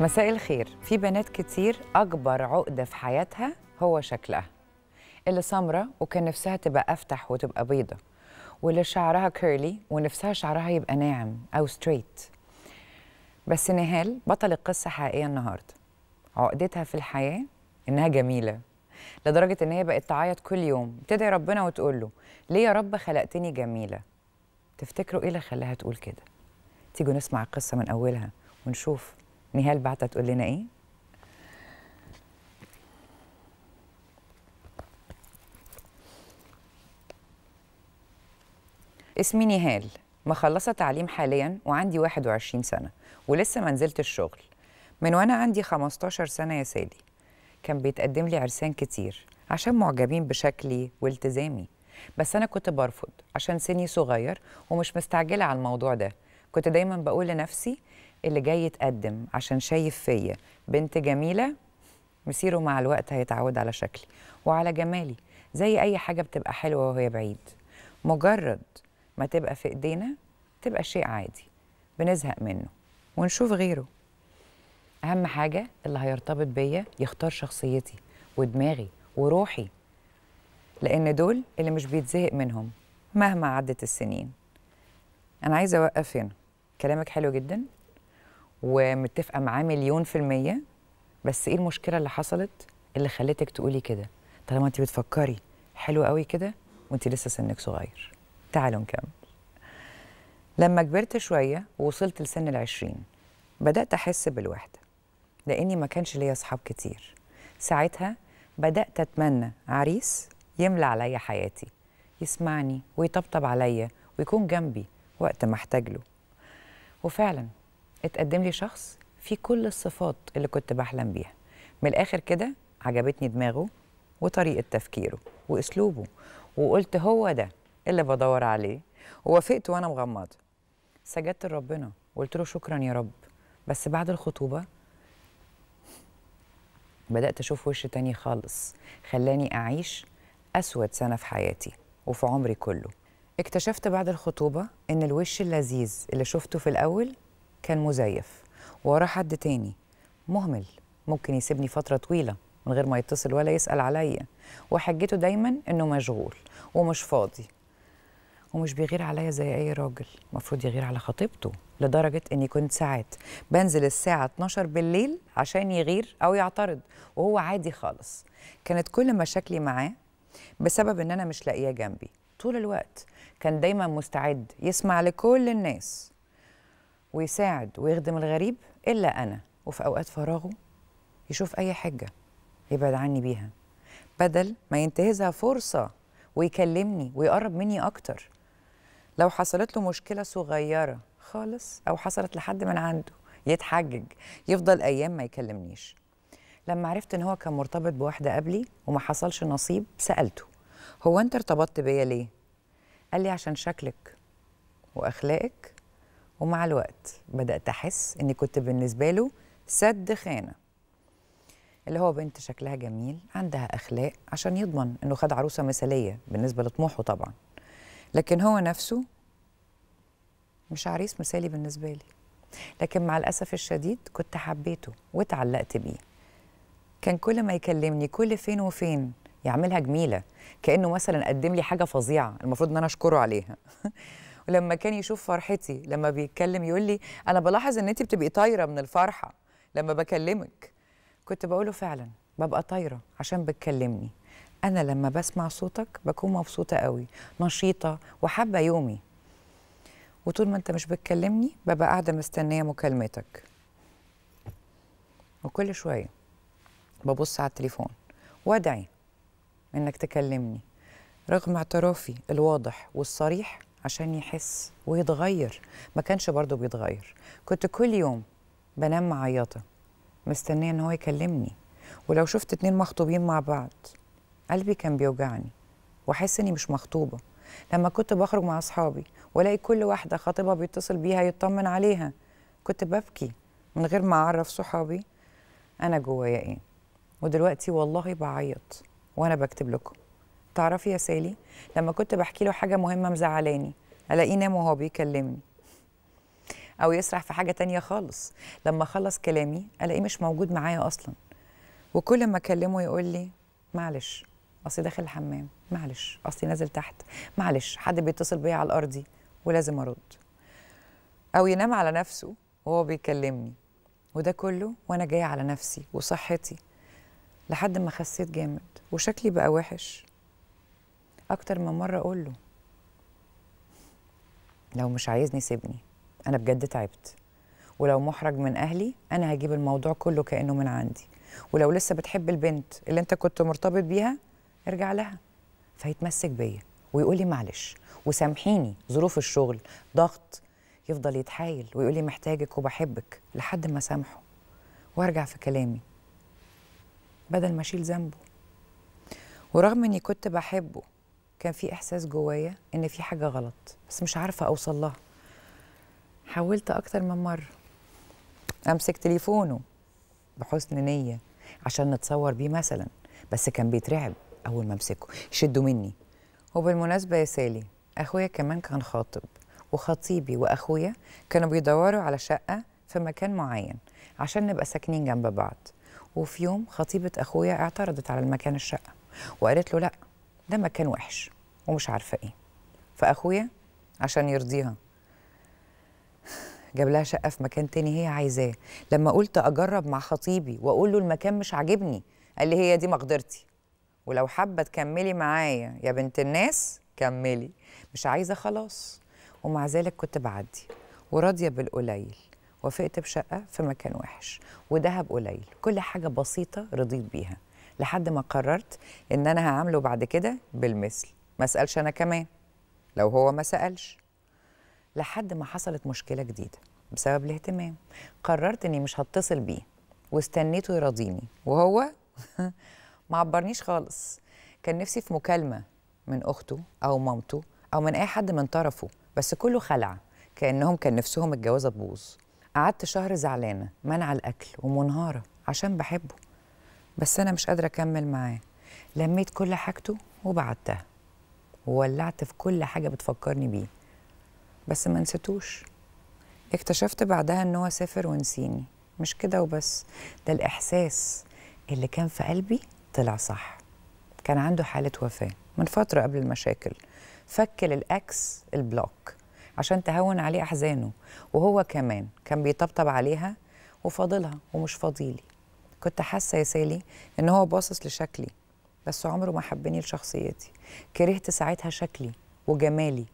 مساء الخير في بنات كتير أكبر عقدة في حياتها هو شكلها اللي سمرة وكان نفسها تبقى أفتح وتبقى بيضة واللي شعرها كيرلي ونفسها شعرها يبقى ناعم أو ستريت بس نهال بطل القصة حقيقية النهاردة عقدتها في الحياة إنها جميلة لدرجة إن هي بقت تعيط كل يوم بتدعي ربنا وتقول له ليه يا رب خلقتني جميلة تفتكروا إيه اللي خلاها تقول كده تيجوا نسمع القصة من أولها ونشوف نهال بعتها تقول لنا ايه اسمي نهال مخلصة تعليم حاليا وعندي 21 سنة ولسه ما نزلت الشغل من وانا عندي 15 سنة يا سالي كان بيتقدم لي عرسان كتير عشان معجبين بشكلي والتزامي بس أنا كنت برفض عشان سني صغير ومش مستعجلة على الموضوع ده كنت دايما بقول لنفسي اللي جاي يتقدم عشان شايف فيا بنت جميله مسيره مع الوقت هيتعود على شكلي وعلى جمالي زي اي حاجه بتبقى حلوه وهي بعيد مجرد ما تبقى في ايدينا تبقى شيء عادي بنزهق منه ونشوف غيره اهم حاجه اللي هيرتبط بيا يختار شخصيتي ودماغي وروحي لان دول اللي مش بيتزهق منهم مهما عدت السنين انا عايزه اوقف هنا كلامك حلو جدا ومتفقه معاه مليون في الميه بس ايه المشكله اللي حصلت اللي خلتك تقولي كده طالما انت بتفكري حلو قوي كده وانت لسه سنك صغير تعالوا نكمل لما كبرت شويه ووصلت لسن العشرين بدات احس بالوحده لاني ما كانش ليا اصحاب كتير ساعتها بدات اتمنى عريس يملى عليا حياتي يسمعني ويطبطب عليا ويكون جنبي وقت ما احتاج له وفعلا اتقدم لي شخص فيه كل الصفات اللي كنت بحلم بيها من الاخر كده عجبتني دماغه وطريقه تفكيره واسلوبه وقلت هو ده اللي بدور عليه ووافقت وانا مغمضه سجدت لربنا وقلت له شكرا يا رب بس بعد الخطوبه بدات اشوف وش تاني خالص خلاني اعيش اسود سنه في حياتي وفي عمري كله اكتشفت بعد الخطوبه ان الوش اللذيذ اللي شفته في الاول كان مزيف وراه حد تاني مهمل ممكن يسيبني فترة طويلة من غير ما يتصل ولا يسأل عليا وحجته دايما إنه مشغول ومش فاضي ومش بيغير عليا زي أي راجل المفروض يغير على خطيبته لدرجة إني كنت ساعات بنزل الساعة 12 بالليل عشان يغير أو يعترض وهو عادي خالص كانت كل مشاكلي معاه بسبب إن أنا مش لاقيه جنبي طول الوقت كان دايما مستعد يسمع لكل الناس ويساعد ويخدم الغريب إلا أنا وفي أوقات فراغه يشوف أي حجة يبعد عني بيها بدل ما ينتهزها فرصة ويكلمني ويقرب مني أكتر لو حصلت له مشكلة صغيرة خالص أو حصلت لحد من عنده يتحجج يفضل أيام ما يكلمنيش لما عرفت إن هو كان مرتبط بواحدة قبلي وما حصلش نصيب سألته هو أنت ارتبطت بيا ليه؟ قال لي عشان شكلك وأخلاقك ومع الوقت بدأت أحس إني كنت بالنسبة له سد خانة اللي هو بنت شكلها جميل عندها أخلاق عشان يضمن إنه خد عروسة مثالية بالنسبة لطموحه طبعا لكن هو نفسه مش عريس مثالي بالنسبة لي لكن مع الأسف الشديد كنت حبيته واتعلقت بيه كان كل ما يكلمني كل فين وفين يعملها جميلة كأنه مثلا قدم لي حاجة فظيعة المفروض إن أنا أشكره عليها ولما كان يشوف فرحتي لما بيتكلم يقول لي انا بلاحظ ان انت بتبقي طايره من الفرحه لما بكلمك كنت بقوله فعلا ببقى طايره عشان بتكلمني انا لما بسمع صوتك بكون مبسوطه قوي نشيطه وحابه يومي وطول ما انت مش بتكلمني ببقى قاعده مستنيه مكالمتك وكل شويه ببص على التليفون وادعي انك تكلمني رغم اعترافي الواضح والصريح عشان يحس ويتغير ما كانش برضه بيتغير كنت كل يوم بنام معيطة مستنية ان هو يكلمني ولو شفت اتنين مخطوبين مع بعض قلبي كان بيوجعني واحس اني مش مخطوبة لما كنت بخرج مع اصحابي والاقي كل واحدة خطيبها بيتصل بيها يطمن عليها كنت ببكي من غير ما اعرف صحابي انا جوايا ايه ودلوقتي والله بعيط وانا بكتب لكم تعرفي يا سالي لما كنت بحكي له حاجه مهمه مزعلاني الاقيه نام وهو بيكلمني او يسرح في حاجه تانية خالص لما اخلص كلامي الاقيه مش موجود معايا اصلا وكل ما اكلمه يقول لي معلش اصلي داخل الحمام معلش اصلي نازل تحت معلش حد بيتصل بيا على الارضي ولازم ارد او ينام على نفسه وهو بيكلمني وده كله وانا جايه على نفسي وصحتي لحد ما خسيت جامد وشكلي بقى وحش اكتر من مره اقول له لو مش عايزني سيبني انا بجد تعبت ولو محرج من اهلي انا هجيب الموضوع كله كانه من عندي ولو لسه بتحب البنت اللي انت كنت مرتبط بيها ارجع لها فيتمسك بيا ويقول لي معلش وسامحيني ظروف الشغل ضغط يفضل يتحايل ويقول لي محتاجك وبحبك لحد ما سامحه وارجع في كلامي بدل ما اشيل ذنبه ورغم اني كنت بحبه كان في احساس جوايا ان في حاجه غلط بس مش عارفه اوصل لها حاولت اكتر من مره امسك تليفونه بحسن نيه عشان نتصور بيه مثلا بس كان بيترعب اول ما امسكه شده مني وبالمناسبه يا سالي اخويا كمان كان خاطب وخطيبي واخويا كانوا بيدوروا على شقه في مكان معين عشان نبقى ساكنين جنب بعض وفي يوم خطيبه اخويا اعترضت على المكان الشقه وقالت له لا ده مكان وحش ومش عارفه ايه فاخويا عشان يرضيها جاب لها شقه في مكان تاني هي عايزاه لما قلت اجرب مع خطيبي واقول له المكان مش عاجبني قال لي هي دي مقدرتي ولو حابه تكملي معايا يا بنت الناس كملي مش عايزه خلاص ومع ذلك كنت بعدي وراضيه بالقليل وافقت بشقه في مكان وحش ودهب قليل كل حاجه بسيطه رضيت بيها لحد ما قررت ان انا هعامله بعد كده بالمثل ما اسالش انا كمان لو هو ما سالش لحد ما حصلت مشكله جديده بسبب الاهتمام قررت اني مش هتصل بيه واستنيته يراضيني وهو ما عبرنيش خالص كان نفسي في مكالمه من اخته او مامته او من اي حد من طرفه بس كله خلع كانهم كان نفسهم الجوازه تبوظ قعدت شهر زعلانه منع الاكل ومنهاره عشان بحبه بس انا مش قادره اكمل معاه لميت كل حاجته وبعتها وولعت في كل حاجه بتفكرني بيه بس ما نسيتوش اكتشفت بعدها ان هو سافر ونسيني مش كده وبس ده الاحساس اللي كان في قلبي طلع صح كان عنده حاله وفاه من فتره قبل المشاكل فكل الاكس البلوك عشان تهون عليه احزانه وهو كمان كان بيطبطب عليها وفاضلها ومش فاضيلي كنت حاسه يا سالي ان هو باصص لشكلي بس عمره ما حبني لشخصيتي كرهت ساعتها شكلي وجمالي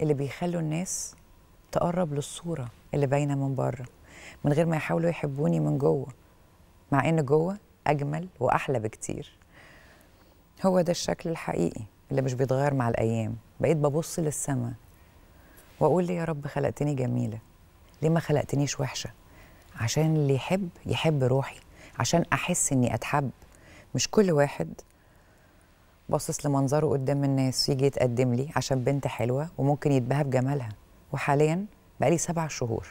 اللي بيخلوا الناس تقرب للصورة اللي باينة من بره من غير ما يحاولوا يحبوني من جوه مع ان جوه اجمل واحلى بكتير هو ده الشكل الحقيقي اللي مش بيتغير مع الايام بقيت ببص للسما واقول لي يا رب خلقتني جميله ليه ما خلقتنيش وحشه عشان اللي يحب يحب روحي عشان احس اني اتحب مش كل واحد باصص لمنظره قدام الناس يجي يتقدم لي عشان بنت حلوه وممكن يتباهى بجمالها وحاليا بقالي سبع شهور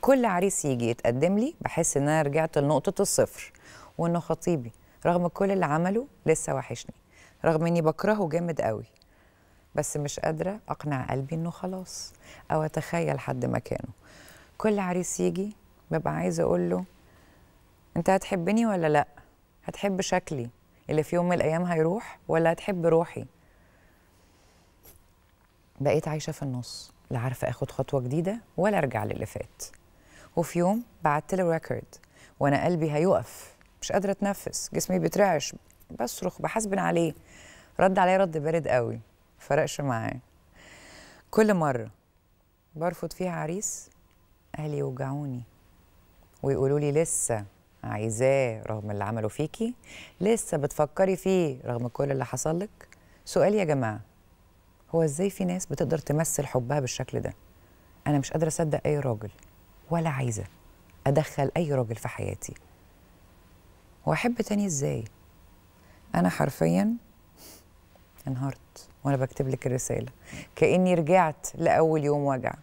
كل عريس يجي يتقدم لي بحس ان انا رجعت لنقطه الصفر وانه خطيبي رغم كل اللي عمله لسه وحشني رغم اني بكرهه جامد قوي بس مش قادره اقنع قلبي انه خلاص او اتخيل حد مكانه كل عريس يجي ببقى عايزه اقول له انت هتحبني ولا لا هتحب شكلي اللي في يوم من الايام هيروح ولا هتحب روحي بقيت عايشه في النص لا عارفه اخد خطوه جديده ولا ارجع للي فات وفي يوم بعت له ريكورد وانا قلبي هيقف مش قادره اتنفس جسمي بيترعش بصرخ بحاسبن عليه رد عليا رد بارد قوي فرقش معاه كل مره برفض فيها عريس اهلي يوجعوني ويقولوا لي لسه عايزاه رغم اللي عمله فيكي لسه بتفكري فيه رغم كل اللي حصل لك سؤال يا جماعه هو ازاي في ناس بتقدر تمثل حبها بالشكل ده انا مش قادره اصدق اي راجل ولا عايزه ادخل اي راجل في حياتي واحب تاني ازاي انا حرفيا انهارت وانا بكتب لك الرساله كاني رجعت لاول يوم وجع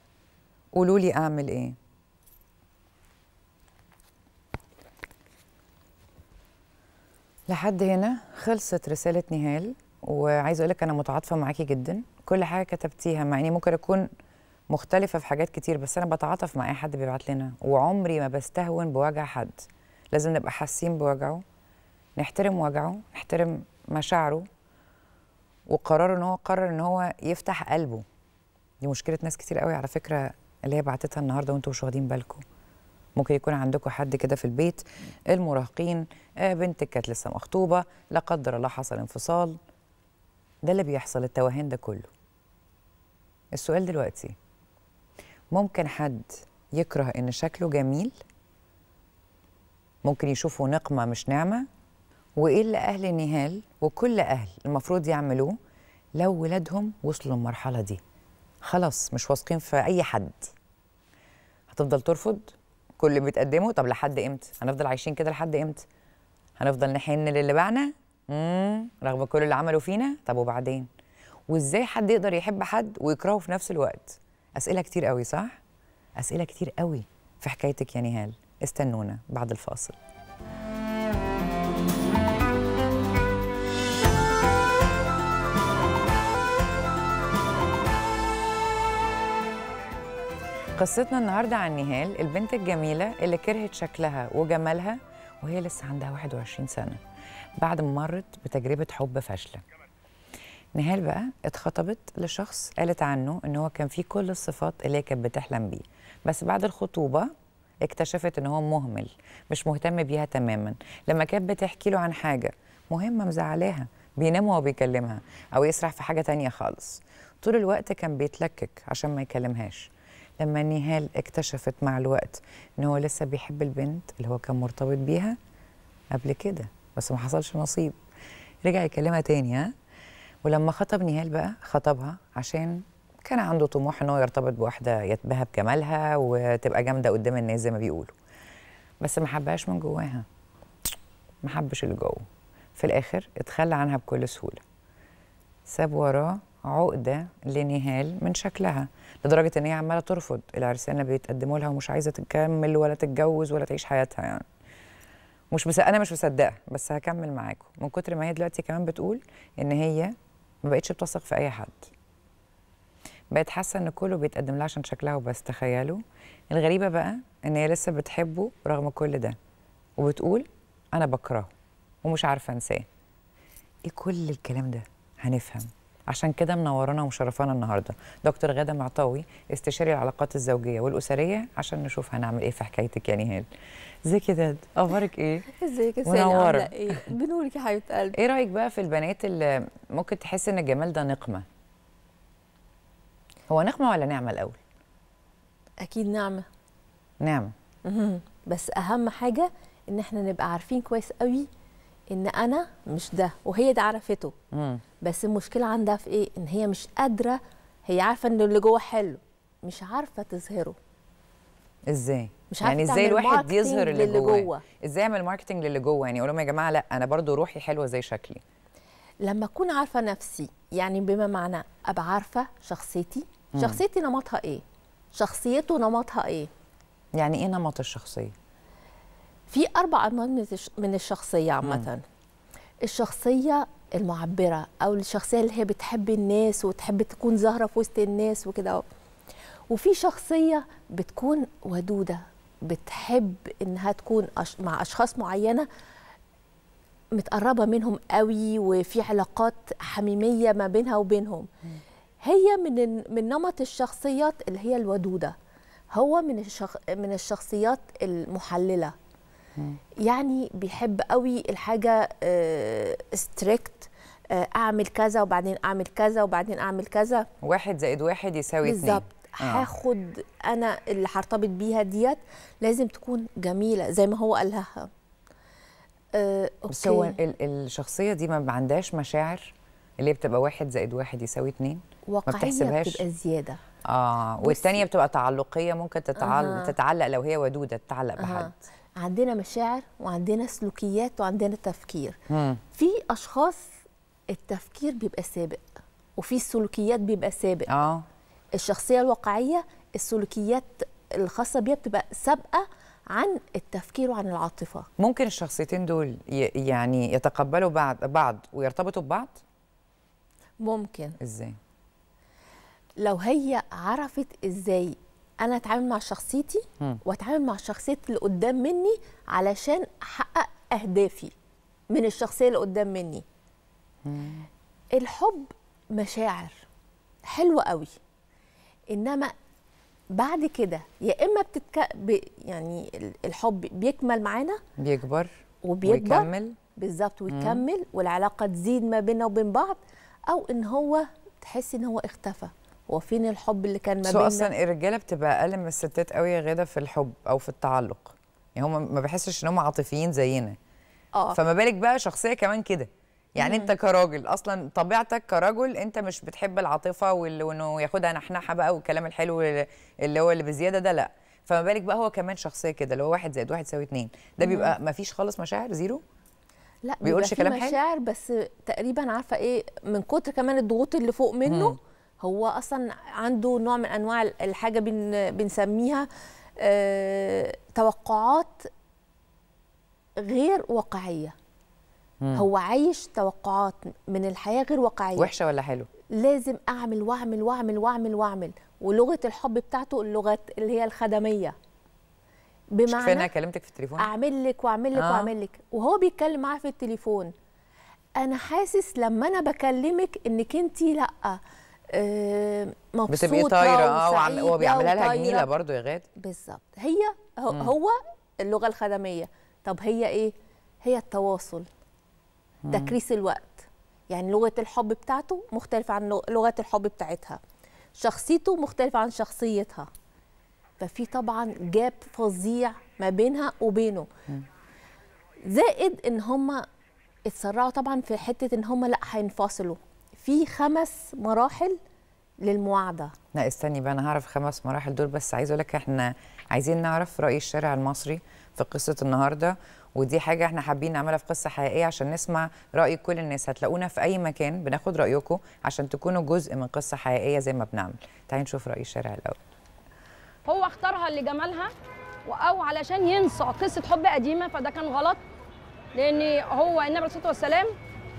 قولوا لي اعمل ايه لحد هنا خلصت رسالة نهال وعايزة أقولك أنا متعاطفة معاكي جدا كل حاجة كتبتيها مع إني ممكن أكون مختلفة في حاجات كتير بس أنا بتعاطف مع أي حد بيبعت لنا وعمري ما بستهون بوجع حد لازم نبقى حاسين بوجعه نحترم وجعه نحترم مشاعره وقراره إن هو قرر إن هو يفتح قلبه دي مشكلة ناس كتير قوي على فكرة اللي هي بعتتها النهاردة وأنتوا مش واخدين بالكم ممكن يكون عندكم حد كده في البيت المراهقين آه، بنتك كانت لسه مخطوبه لا قدر الله حصل انفصال ده اللي بيحصل التوهان ده كله السؤال دلوقتي ممكن حد يكره ان شكله جميل ممكن يشوفه نقمه مش نعمه وايه اللي اهل النهال وكل اهل المفروض يعملوه لو ولادهم وصلوا للمرحله دي خلاص مش واثقين في اي حد هتفضل ترفض كل اللي بتقدمه طب لحد امتى هنفضل عايشين كده لحد امتى هنفضل نحن للي باعنا امم رغم كل اللي عملوا فينا طب وبعدين وازاي حد يقدر يحب حد ويكرهه في نفس الوقت اسئله كتير قوي صح اسئله كتير قوي في حكايتك يا نهال استنونا بعد الفاصل قصتنا النهارده عن نهال البنت الجميله اللي كرهت شكلها وجمالها وهي لسه عندها 21 سنه بعد ما مرت بتجربه حب فاشله. نهال بقى اتخطبت لشخص قالت عنه ان هو كان فيه كل الصفات اللي هي كانت بتحلم بيه بس بعد الخطوبه اكتشفت ان هو مهمل مش مهتم بيها تماما لما كانت بتحكي له عن حاجه مهمه مزعلاها بينام وهو بيكلمها او يسرح في حاجه تانية خالص طول الوقت كان بيتلكك عشان ما يكلمهاش لما نهال اكتشفت مع الوقت ان هو لسه بيحب البنت اللي هو كان مرتبط بيها قبل كده بس ما حصلش نصيب رجع يكلمها تاني ها ولما خطب نهال بقى خطبها عشان كان عنده طموح ان هو يرتبط بواحده يتباهى بجمالها وتبقى جامده قدام الناس زي ما بيقولوا بس ما حبهاش من جواها ما حبش اللي جوه في الاخر اتخلى عنها بكل سهوله ساب وراه عقده لنهال من شكلها لدرجه ان هي عماله ترفض العرسان اللي بيتقدموا لها ومش عايزه تكمل ولا تتجوز ولا تعيش حياتها يعني مش بس انا مش مصدقه بس هكمل معاكم من كتر ما هي دلوقتي كمان بتقول ان هي ما بقتش بتثق في اي حد بقت حاسه ان كله بيتقدم لها عشان شكلها وبس تخيلوا الغريبه بقى ان هي لسه بتحبه رغم كل ده وبتقول انا بكرهه ومش عارفه انساه ايه كل الكلام ده هنفهم عشان كده منورانا ومشرفانا النهارده دكتور غاده معطاوي استشاري العلاقات الزوجيه والاسريه عشان نشوف هنعمل ايه في حكايتك يعني نهال ازيك يا داد اخبارك ايه ازيك يا منوره ايه بنورك يا حبيبه قلبي ايه رايك بقى في البنات اللي ممكن تحس ان الجمال ده نقمه هو نقمه ولا نعمه الاول اكيد نعمه نعمه بس اهم حاجه ان احنا نبقى عارفين كويس قوي ان انا مش ده وهي ده عرفته مم. بس المشكله عندها في ايه ان هي مش قادره هي عارفه ان اللي جوه حلو مش عارفه تظهره ازاي مش يعني عارفه يعني ازاي الواحد يظهر اللي, اللي جوه. جوه ازاي اعمل ماركتنج للي جوه يعني اقول لهم يا جماعه لا انا برضو روحي حلوه زي شكلي لما اكون عارفه نفسي يعني بما معنى ابقى عارفه شخصيتي مم. شخصيتي نمطها ايه شخصيته نمطها ايه يعني ايه نمط الشخصيه في اربع انواع من الشخصيه عامه الشخصيه المعبره او الشخصيه اللي هي بتحب الناس وتحب تكون ظاهره في وسط الناس وكده وفي شخصيه بتكون ودوده بتحب انها تكون مع اشخاص معينه متقربه منهم قوي وفي علاقات حميميه ما بينها وبينهم هي من من نمط الشخصيات اللي هي الودوده هو من الشخ... من الشخصيات المحلله يعني بيحب قوي الحاجه ستريكت آه، آه، اعمل كذا وبعدين اعمل كذا وبعدين اعمل كذا واحد زائد واحد يساوي اتنين بالظبط آه. هاخد انا اللي هرتبط بيها ديت لازم تكون جميله زي ما هو قالها آه، بس هو الشخصيه دي ما عندهاش مشاعر اللي هي بتبقى واحد زائد واحد يساوي اثنين ما بتحسبهاش بتبقى زياده اه والثانيه بتبقى تعلقيه ممكن تتعلق آه. تتعلق لو هي ودوده تتعلق بحد آه. عندنا مشاعر وعندنا سلوكيات وعندنا تفكير في اشخاص التفكير بيبقى سابق وفي السلوكيات بيبقى سابق اه الشخصيه الواقعيه السلوكيات الخاصه بيها بتبقى سابقه عن التفكير وعن العاطفه ممكن الشخصيتين دول يعني يتقبلوا بعض بعض ويرتبطوا ببعض ممكن ازاي لو هي عرفت ازاي انا اتعامل مع شخصيتي واتعامل مع شخصيه اللي قدام مني علشان احقق اهدافي من الشخصيه اللي قدام مني الحب مشاعر حلوه قوي انما بعد كده يا اما بتتك ب... يعني الحب بيكمل معانا بيكبر وبيكبر ويكمل بالظبط ويكمل مم. والعلاقه تزيد ما بيننا وبين بعض او ان هو تحس ان هو اختفى وفين الحب اللي كان ما بيننا اصلا إيه الرجاله بتبقى اقل من الستات قوي يا غاده في الحب او في التعلق يعني هم ما بحسش ان هم عاطفيين زينا اه فما بالك بقى شخصيه كمان كده يعني مم. انت كراجل اصلا طبيعتك كراجل انت مش بتحب العاطفه وانه ياخدها نحنحه بقى والكلام الحلو اللي هو اللي بزياده ده لا فما بالك بقى هو كمان شخصيه كده اللي هو واحد زائد واحد يساوي اثنين ده بيبقى ما فيش خالص مشاعر زيرو لا بيقولش كلام حلو مشاعر بس تقريبا عارفه ايه من كتر كمان الضغوط اللي فوق منه مم. هو اصلا عنده نوع من انواع الحاجه بن بنسميها أه توقعات غير واقعيه مم. هو عايش توقعات من الحياه غير واقعيه وحشه ولا حلو لازم اعمل واعمل واعمل واعمل واعمل ولغه الحب بتاعته اللغات اللي هي الخدميه بمعنى انا كلمتك في التليفون اعمل لك واعمل لك آه. واعمل لك وهو بيتكلم معاها في التليفون انا حاسس لما انا بكلمك انك انت لا آه، مبسوطه بتبقي طايره اه وبيعملها لها جميله برضو يا غاده بالظبط هي هو, مم. اللغه الخدميه طب هي ايه هي التواصل تكريس الوقت يعني لغه الحب بتاعته مختلفه عن لغه الحب بتاعتها شخصيته مختلفه عن شخصيتها ففي طبعا جاب فظيع ما بينها وبينه زائد ان هم اتسرعوا طبعا في حته ان هم لا هينفصلوا في خمس مراحل للمواعده لا استني بقى انا هعرف خمس مراحل دول بس عايز اقول لك احنا عايزين نعرف راي الشارع المصري في قصه النهارده ودي حاجه احنا حابين نعملها في قصه حقيقيه عشان نسمع راي كل الناس هتلاقونا في اي مكان بناخد رايكم عشان تكونوا جزء من قصه حقيقيه زي ما بنعمل تعالي نشوف راي الشارع الاول هو اختارها لجمالها او علشان ينصع قصه حب قديمه فده كان غلط لان هو النبي عليه الصلاه والسلام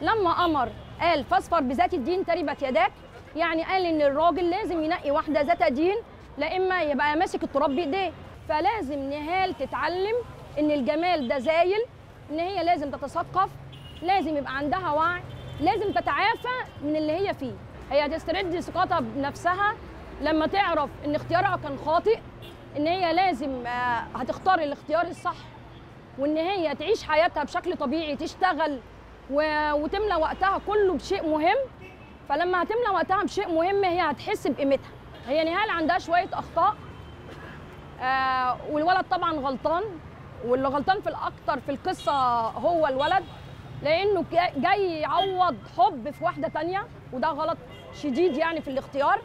لما امر قال فاصفر بذات الدين تربت يداك يعني قال ان الراجل لازم ينقي واحده ذات دين لا اما يبقى ماسك التراب بايديه فلازم نهال تتعلم ان الجمال ده زايل ان هي لازم تتثقف لازم يبقى عندها وعي لازم تتعافى من اللي هي فيه هي هتسترد ثقتها بنفسها لما تعرف ان اختيارها كان خاطئ ان هي لازم آه، هتختار الاختيار الصح وان هي تعيش حياتها بشكل طبيعي تشتغل وتملى وقتها كله بشيء مهم فلما هتملى وقتها بشيء مهم هي هتحس بقيمتها هي نهال عندها شويه اخطاء آه والولد طبعا غلطان واللي غلطان في الاكتر في القصه هو الولد لانه جاي يعوض حب في واحده تانية وده غلط شديد يعني في الاختيار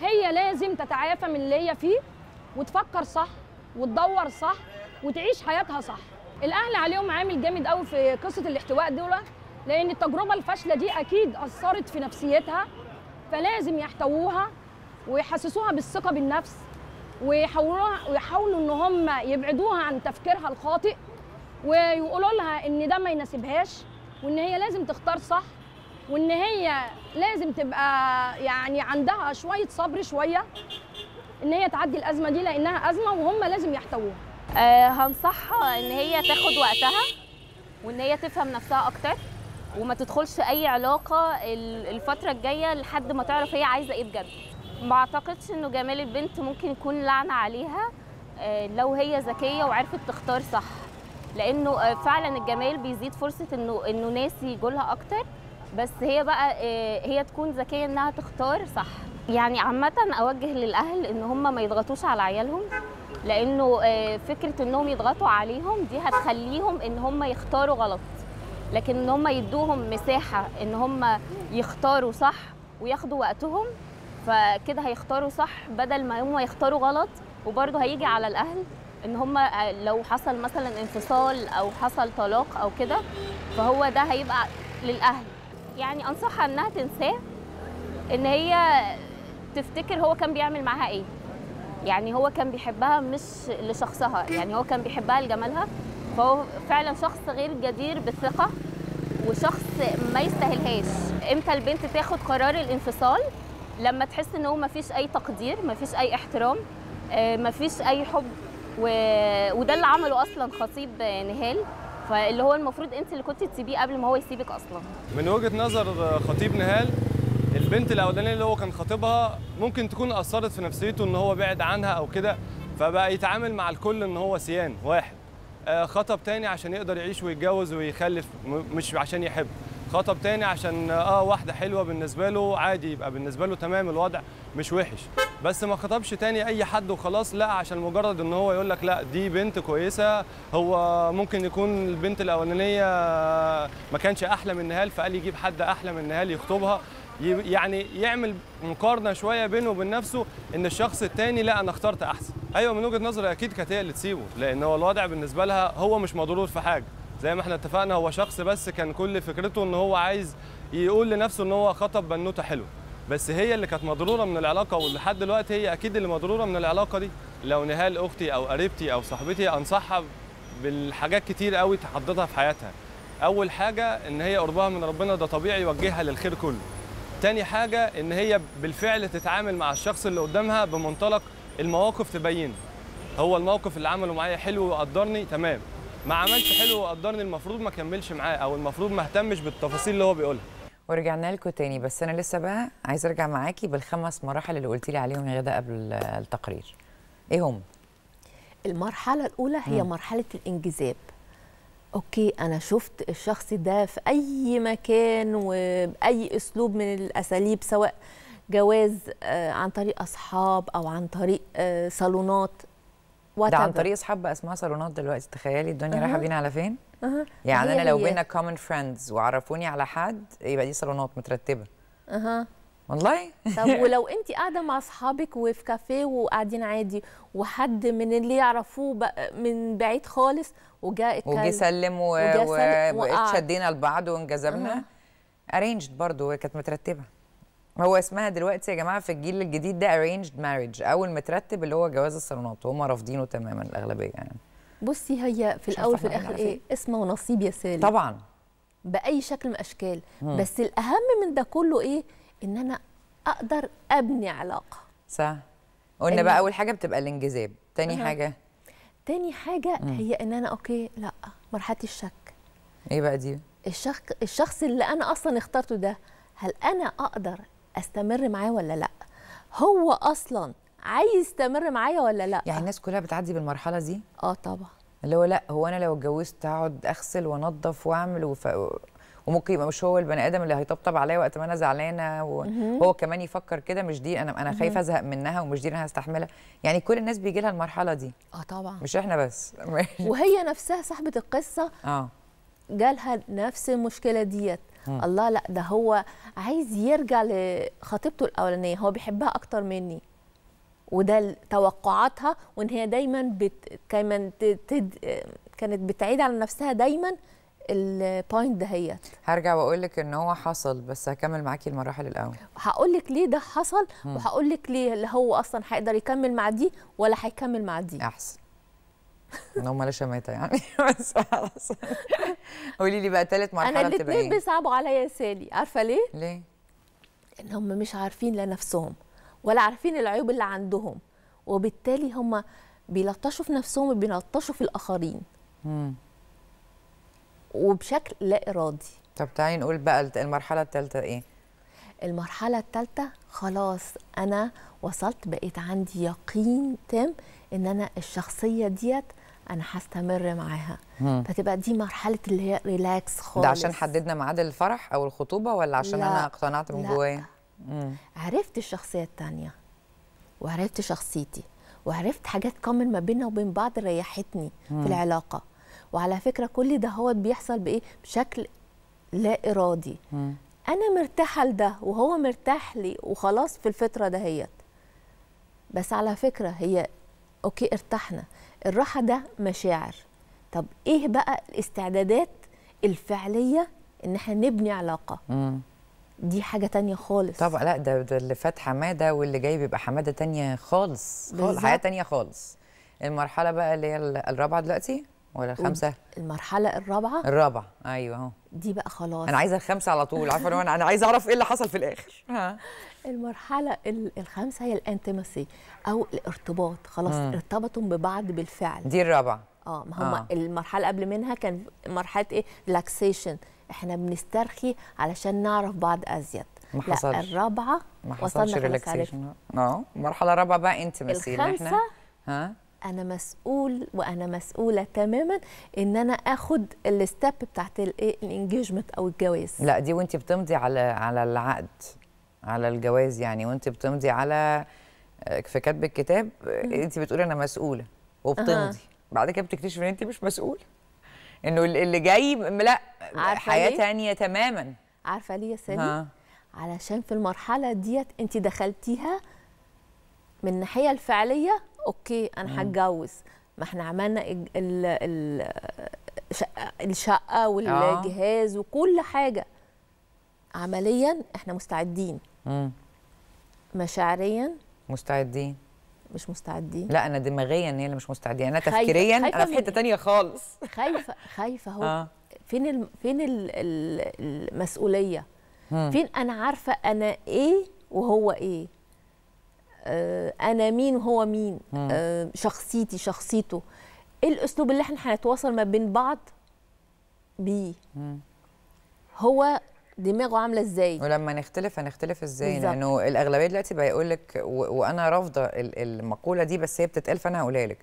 هي لازم تتعافى من اللي هي فيه وتفكر صح وتدور صح وتعيش حياتها صح الاهلي عليهم عامل جامد قوي في قصه الاحتواء دول لان التجربه الفاشله دي اكيد اثرت في نفسيتها فلازم يحتووها ويحسسوها بالثقه بالنفس ويحاولوها ويحاولوا ان هم يبعدوها عن تفكيرها الخاطئ ويقولوا لها ان ده ما يناسبهاش وان هي لازم تختار صح وان هي لازم تبقى يعني عندها شويه صبر شويه ان هي تعدي الازمه دي لانها ازمه وهم لازم يحتووها آه، هنصحها ان هي تاخد وقتها وان هي تفهم نفسها اكتر وما تدخلش اي علاقه الفتره الجايه لحد ما تعرف هي عايزه ايه بجد ما اعتقدش انه جمال البنت ممكن يكون لعنه عليها آه، لو هي ذكيه وعرفت تختار صح لانه آه، فعلا الجمال بيزيد فرصه انه انه ناس يجولها اكتر بس هي بقى هي تكون ذكيه انها تختار صح يعني عامه اوجه للاهل ان هم ما يضغطوش على عيالهم لانه آه، فكره انهم يضغطوا عليهم دي هتخليهم ان هم يختاروا غلط لكن ان هم يدوهم مساحه ان هم يختاروا صح وياخدوا وقتهم فكده هيختاروا صح بدل ما هم يختاروا غلط وبرده هيجي على الاهل ان هم آه، لو حصل مثلا انفصال او حصل طلاق او كده فهو ده هيبقى للاهل يعني انصحها انها تنساه ان هي تفتكر هو كان بيعمل معاها ايه يعني هو كان بيحبها مش لشخصها يعني هو كان بيحبها لجمالها فهو فعلا شخص غير جدير بالثقة وشخص ما يستاهلهاش امتى البنت تاخد قرار الانفصال لما تحس ان هو مفيش اي تقدير مفيش اي احترام آه، مفيش اي حب و... وده اللي عمله اصلا خطيب نهال فاللي هو المفروض انت اللي كنت تسيبيه قبل ما هو يسيبك اصلا من وجهه نظر خطيب نهال البنت الاولانيه اللي هو كان خاطبها ممكن تكون اثرت في نفسيته ان هو بعد عنها او كده فبقى يتعامل مع الكل ان هو سيان واحد آه، خطب تاني عشان يقدر يعيش ويتجوز ويخلف مش عشان يحب خطب تاني عشان اه واحده حلوه بالنسبه له عادي يبقى بالنسبه له تمام الوضع مش وحش بس ما خطبش تاني اي حد وخلاص لا عشان مجرد ان هو يقول لك لا دي بنت كويسه هو ممكن يكون البنت الاولانيه ما كانش احلى نهال فقال يجيب حد احلى من نهال يخطبها يعني يعمل مقارنه شويه بينه وبين نفسه ان الشخص التاني لا انا اخترت احسن ايوه من وجهه نظري اكيد كانت هي اللي تسيبه لان هو الوضع بالنسبه لها هو مش مضرور في حاجه زي ما احنا اتفقنا هو شخص بس كان كل فكرته ان هو عايز يقول لنفسه ان هو خطب بنوته حلوه بس هي اللي كانت مضروره من العلاقه ولحد دلوقتي هي اكيد اللي مضروره من العلاقه دي لو نهال اختي او قريبتي او صاحبتي انصحها بالحاجات كتير قوي تحضرها في حياتها اول حاجه ان هي قربها من ربنا ده طبيعي يوجهها للخير كله تاني حاجة إن هي بالفعل تتعامل مع الشخص اللي قدامها بمنطلق المواقف تبين هو الموقف اللي عمله معايا حلو وقدرني تمام ما عملش حلو وقدرني المفروض ما كملش معاه او المفروض ما اهتمش بالتفاصيل اللي هو بيقولها ورجعنا لكم تاني بس انا لسه بقى عايز ارجع معاكي بالخمس مراحل اللي قلتي لي عليهم يا غدا قبل التقرير ايه هم المرحله الاولى هي م. مرحله الانجذاب اوكي انا شفت الشخص ده في اي مكان وباي اسلوب من الاساليب سواء جواز آه، عن طريق اصحاب او عن طريق آه، صالونات ده عن طريق اصحاب بقى اسمها صالونات دلوقتي تخيلي الدنيا أه. رايحه بينا على فين أه. يعني انا لو بينا كومن فريندز وعرفوني على حد يبقى دي صالونات مترتبه اها والله طب ولو انت قاعده مع اصحابك وفي كافيه وقاعدين عادي وحد من اللي يعرفوه من بعيد خالص وجاء اتكلم وجي سلم واتشدينا لبعض وانجذبنا ارينجد برضه كانت مترتبه هو اسمها دلوقتي يا جماعه في الجيل الجديد ده ارينجد ماريدج او المترتب اللي هو جواز الصالونات وهم رافضينه تماما الاغلبيه يعني بصي هي في الاول في الاخر ايه اسمه ونصيب يا سالم طبعا باي شكل من الاشكال بس الاهم من ده كله ايه ان انا اقدر ابني علاقه صح قلنا بقى اول حاجه بتبقى الانجذاب تاني أه. حاجه تاني حاجه م. هي ان انا اوكي لا مرحله الشك ايه بقى دي الشخص الشخص اللي انا اصلا اخترته ده هل انا اقدر استمر معاه ولا لا هو اصلا عايز يستمر معايا ولا لا يعني الناس كلها بتعدي بالمرحله دي اه طبعا اللي هو لا هو انا لو اتجوزت هقعد اغسل وانضف واعمل وف... وممكن يبقى مش هو البني ادم اللي هيطبطب عليا وقت ما انا زعلانه وهو كمان يفكر كده مش دي انا انا خايفه ازهق منها ومش دي انا هستحملها يعني كل الناس بيجي لها المرحله دي اه طبعا مش احنا بس وهي نفسها صاحبه القصه اه جالها نفس المشكله ديت مم. الله لا ده هو عايز يرجع لخطيبته الاولانيه هو بيحبها اكتر مني وده توقعاتها وان هي دايما بت... كانت بتعيد على نفسها دايما البوينت دهيت هرجع واقول لك ان هو حصل بس هكمل معاكي المراحل الاول هقول لك ليه ده حصل وهقول لك ليه اللي هو اصلا هيقدر يكمل مع دي ولا هيكمل مع دي احسن ان هم لا شماته يعني بس خلاص قولي لي بقى ثالث مرحله انا الاثنين إيه؟ بيصعبوا عليا يا سالي عارفه ليه؟ ليه؟ ان هم مش عارفين لا نفسهم ولا عارفين العيوب اللي عندهم وبالتالي هم بيلطشوا في نفسهم وبيلطشوا في الاخرين امم وبشكل لا ارادي طب تعالي نقول بقى المرحله الثالثه ايه المرحله الثالثه خلاص انا وصلت بقيت عندي يقين تام ان انا الشخصيه ديت انا هستمر معاها مم. فتبقى دي مرحله اللي هي ريلاكس خالص ده عشان حددنا ميعاد الفرح او الخطوبه ولا عشان لا. انا اقتنعت من جوايا عرفت الشخصيه الثانيه وعرفت شخصيتي وعرفت حاجات كومن ما بيننا وبين بعض ريحتني مم. في العلاقه وعلى فكره كل ده هو بيحصل بايه بشكل لا ارادي انا مرتاحه لده وهو مرتاح لي وخلاص في الفتره دهيت بس على فكره هي اوكي ارتحنا الراحه ده مشاعر طب ايه بقى الاستعدادات الفعليه ان احنا نبني علاقه مم. دي حاجه تانية خالص طبعا لا ده, ده اللي فات حماده واللي جاي بيبقى حماده تانية خالص خالص حياه تانية خالص المرحله بقى اللي هي الرابعه دلوقتي ولا الخمسه المرحله الرابعه الرابعه ايوه اهو دي بقى خلاص انا عايزه الخمسه على طول عارفه انا انا عايزه اعرف ايه اللي حصل في الاخر المرحله الخامسه هي الانتمسي او الارتباط خلاص ارتبطوا ببعض بالفعل دي الرابعه اه ما هم آه. المرحله قبل منها كان مرحله ايه ريلاكسيشن احنا بنسترخي علشان نعرف بعض ازيد ما حصلش لا الرابعه ما حصلش ريلاكسيشن اه المرحله الرابعه بقى انتمسي الخامسه ها انا مسؤول وانا مسؤوله تماما ان انا اخد الستيب بتاعت الايه الانجيجمنت او الجواز لا دي وانت بتمضي على على العقد على الجواز يعني وانت بتمضي على آه، في كاتب الكتاب انت بتقولي انا مسؤوله وبتمضي أه. بعد كده بتكتشفي ان انت مش مسؤوله انه اللي جاي لا حياه ليه؟ تانية تماما عارفه ليه يا سالي علشان في المرحله ديت انت دخلتيها من الناحيه الفعليه اوكي انا هتجوز ما احنا عملنا ال ال الشقه آه. والجهاز وكل حاجه عمليا احنا مستعدين مشاعريا مستعدين مش مستعدين لا انا دماغيا هي اللي مش مستعدين انا تفكيريا خايفة انا في حته ثانيه خالص خايفه خايفه اهو آه. فين الـ فين الـ المسؤوليه مم. فين انا عارفه انا ايه وهو ايه آه، انا مين وهو مين آه، شخصيتي شخصيته ايه الاسلوب اللي احنا هنتواصل ما بين بعض بيه هو دماغه عامله ازاي ولما نختلف هنختلف ازاي لانه الاغلبيه دلوقتي بقى يقول لك وانا رافضه المقوله دي بس هي بتتقال فانا هقولها لك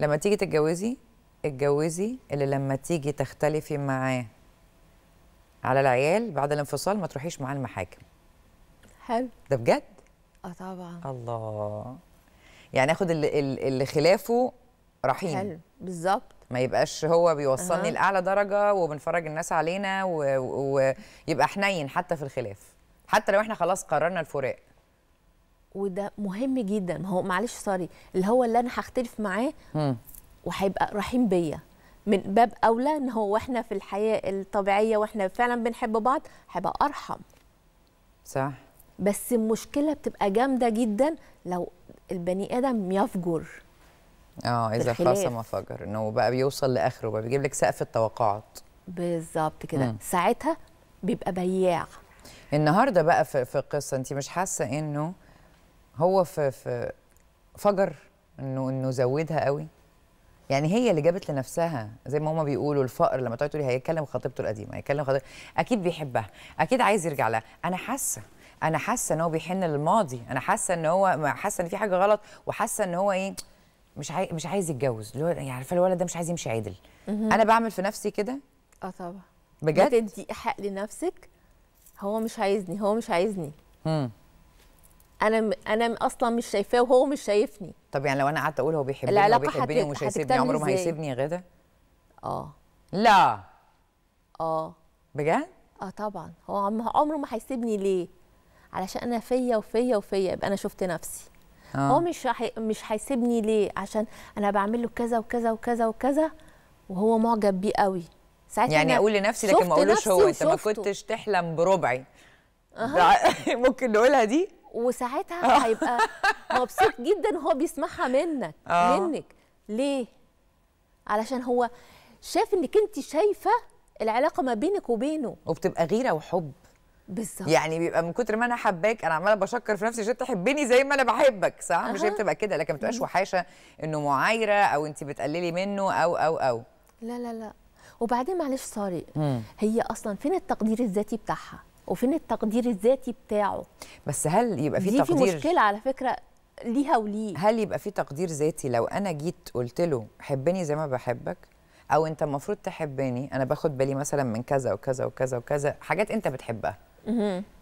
لما تيجي تتجوزي اتجوزي اللي لما تيجي تختلفي معاه على العيال بعد الانفصال ما تروحيش معاه المحاكم حلو ده بجد اه طبعا الله يعني اخد اللي, اللي خلافه رحيم حلو بالظبط ما يبقاش هو بيوصلني أه. لاعلى درجه وبنفرج الناس علينا ويبقى حنين حتى في الخلاف حتى لو احنا خلاص قررنا الفراق وده مهم جدا ما هو معلش سوري اللي هو اللي انا هختلف معاه وهيبقى رحيم بيا من باب اولى ان هو واحنا في الحياه الطبيعيه واحنا فعلا بنحب بعض هيبقى ارحم صح بس المشكله بتبقى جامده جدا لو البني ادم يفجر اه اذا خاصم فجر انه بقى بيوصل لاخره بقى بيجيب لك سقف التوقعات بالظبط كده ساعتها بيبقى بياع النهارده بقى في في القصه انت مش حاسه انه هو في في فجر انه انه زودها قوي يعني هي اللي جابت لنفسها زي ما هما بيقولوا الفقر لما تقعد تقولي هيكلم خطيبته القديمه هيكلم خطيبته اكيد بيحبها اكيد عايز يرجع لها انا حاسه انا حاسه ان هو بيحن للماضي انا حاسه ان هو حاسه ان في حاجه غلط وحاسه ان هو ايه مش عايز مش عايز يتجوز اللي هو يعني عارفه الولد ده مش عايز يمشي عدل انا بعمل في نفسي كده اه طبعا بجد بتدي حق لنفسك هو مش عايزني هو مش عايزني انا م... انا اصلا مش شايفاه وهو مش شايفني طب يعني لو انا قعدت اقول هو بيحبني العلاقه هو بيحبني ومش هيسيبني عمره ما هيسيبني يا غدا اه لا اه بجد اه طبعا هو عمره ما هيسيبني ليه علشان انا فيا وفيا وفيا يبقى انا شفت نفسي آه. هو مش حي... مش هيسيبني ليه عشان انا بعمل له كذا وكذا وكذا وكذا وهو معجب بيه قوي ساعتها يعني اقول لنفسي لكن ما اقولوش هو انت ما كنتش تحلم بربعي أه. ممكن نقولها دي وساعتها آه. هيبقى مبسوط جدا وهو بيسمعها منك آه. منك ليه علشان هو شاف انك انت شايفه العلاقه ما بينك وبينه وبتبقى غيره وحب بالظبط يعني بيبقى من كتر ما انا حباك انا عماله بشكر في نفسي عشان تحبني زي ما انا بحبك صح أه. مش هي بتبقى كده لكن ما بتبقاش وحاشه انه معايره او انت بتقللي منه او او او لا لا لا وبعدين معلش ساري مم. هي اصلا فين التقدير الذاتي بتاعها وفين التقدير الذاتي بتاعه بس هل يبقى في تقدير دي في مشكله على فكره ليها وليه هل يبقى في تقدير ذاتي لو انا جيت قلت له حبني زي ما بحبك او انت المفروض تحبني انا باخد بالي مثلا من كذا وكذا وكذا وكذا حاجات انت بتحبها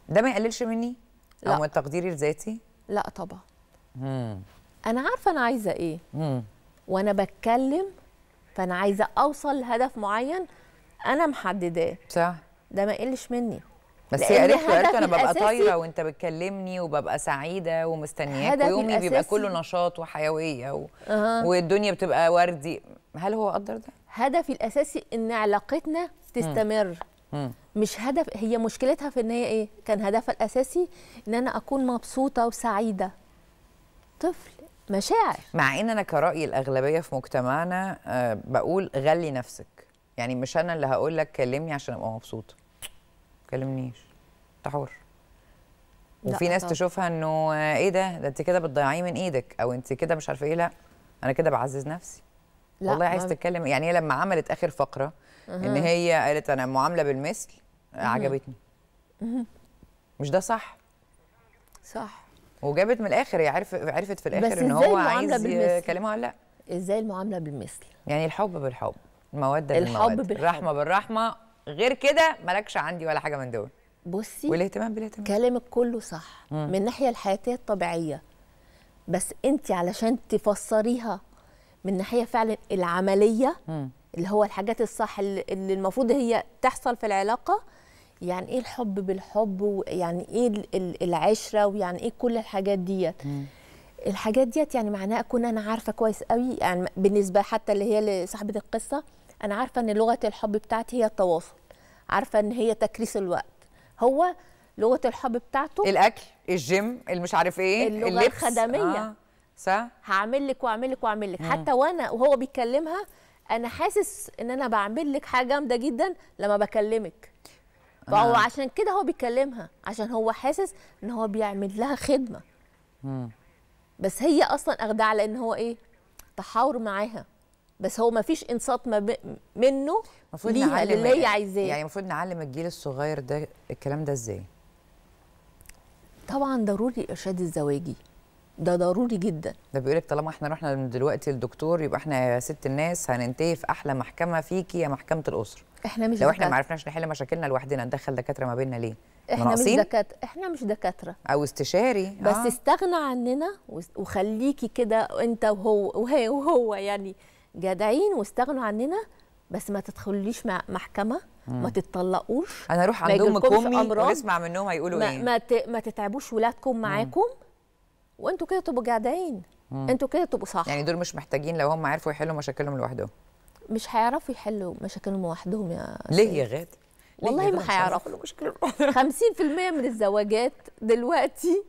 ده ما يقللش مني لا. او من تقديري لذاتي لا طبعا انا عارفه انا عايزه ايه مم. وانا بتكلم فانا عايزه اوصل لهدف معين انا محدداه صح ده ما يقلش مني بس يا قريت وقريت انا ببقى طايره وانت بتكلمني وببقى سعيده ومستنياك ويومي بيبقى كله نشاط وحيويه و... أه. والدنيا بتبقى وردي هل هو قدر ده؟ هدفي الاساسي ان علاقتنا تستمر م. مش هدف هي مشكلتها في ان هي ايه كان هدفها الاساسي ان انا اكون مبسوطه وسعيده طفل مشاعر مع ان انا كرايي الاغلبيه في مجتمعنا أه بقول غلي نفسك يعني مش انا اللي هقول لك كلمني عشان ابقى مبسوطه كلمنيش انت حر وفي ناس تشوفها انه آه، ايه ده ده انت كده بتضيعيه من ايدك او انت كده مش عارفه ايه لا انا كده بعزز نفسي لا والله عايز تتكلم يعني هي لما عملت اخر فقره ان هي قالت انا معامله بالمثل عجبتني مش ده صح صح وجابت من الاخر هي عرفت عرفت في الاخر ان هو عايز يكلمها ولا لا ازاي المعامله بالمثل يعني الحب بالحب الموده الحب بالحب. الرحمه بالرحمه غير كده مالكش عندي ولا حاجه من دول بصي والاهتمام بالاهتمام كلامك كله صح مم. من الناحيه الحياتيه الطبيعيه بس انت علشان تفسريها من ناحيه فعلا العمليه اللي هو الحاجات الصح اللي المفروض هي تحصل في العلاقه يعني ايه الحب بالحب ويعني ايه العشره ويعني ايه كل الحاجات ديت الحاجات ديت يعني معناها اكون انا عارفه كويس قوي يعني بالنسبه حتى اللي هي لصاحبه القصه انا عارفه ان لغه الحب بتاعتي هي التواصل عارفه ان هي تكريس الوقت هو لغه الحب بتاعته الاكل الجيم المش عارف ايه اللغه اللبس. الخدميه آه. صح هعمل لك واعمل لك واعمل لك حتى وانا وهو بيكلمها انا حاسس ان انا بعمل لك حاجه جامده جدا لما بكلمك فهو آه. عشان كده هو بيكلمها عشان هو حاسس ان هو بيعمل لها خدمه مم. بس هي اصلا اخدعه لان هو ايه تحاور معاها بس هو ما فيش انصات ما ب... منه ليها اللي هي يعني عايزاه يعني المفروض نعلم الجيل الصغير ده الكلام ده ازاي طبعا ضروري الارشاد الزواجي ده ضروري جدا ده بيقول لك طالما احنا رحنا من دلوقتي للدكتور يبقى احنا يا ست الناس هننتهي في احلى محكمه فيكي يا محكمه الاسره احنا مش لو احنا ما عرفناش نحل مشاكلنا لوحدنا ندخل دكاتره ما بيننا ليه احنا مش دكاتره احنا مش دكاتره او استشاري بس آه. استغنى عننا وخليكي كده انت وهو وهي وهو يعني جدعين واستغنوا عننا بس ما تدخليش مع محكمة مم. ما تتطلقوش انا اروح عندهم كومي واسمع منهم هيقولوا ما ايه ما ما تتعبوش ولادكم معاكم وانتوا كده تبقوا قاعدين انتوا كده تبقوا صح يعني دول مش محتاجين لو هم عرفوا يحلوا مشاكلهم لوحدهم مش هيعرفوا يحلوا مشاكلهم لوحدهم يا ليه يا غاد والله ما هيعرفوا 50% من الزواجات دلوقتي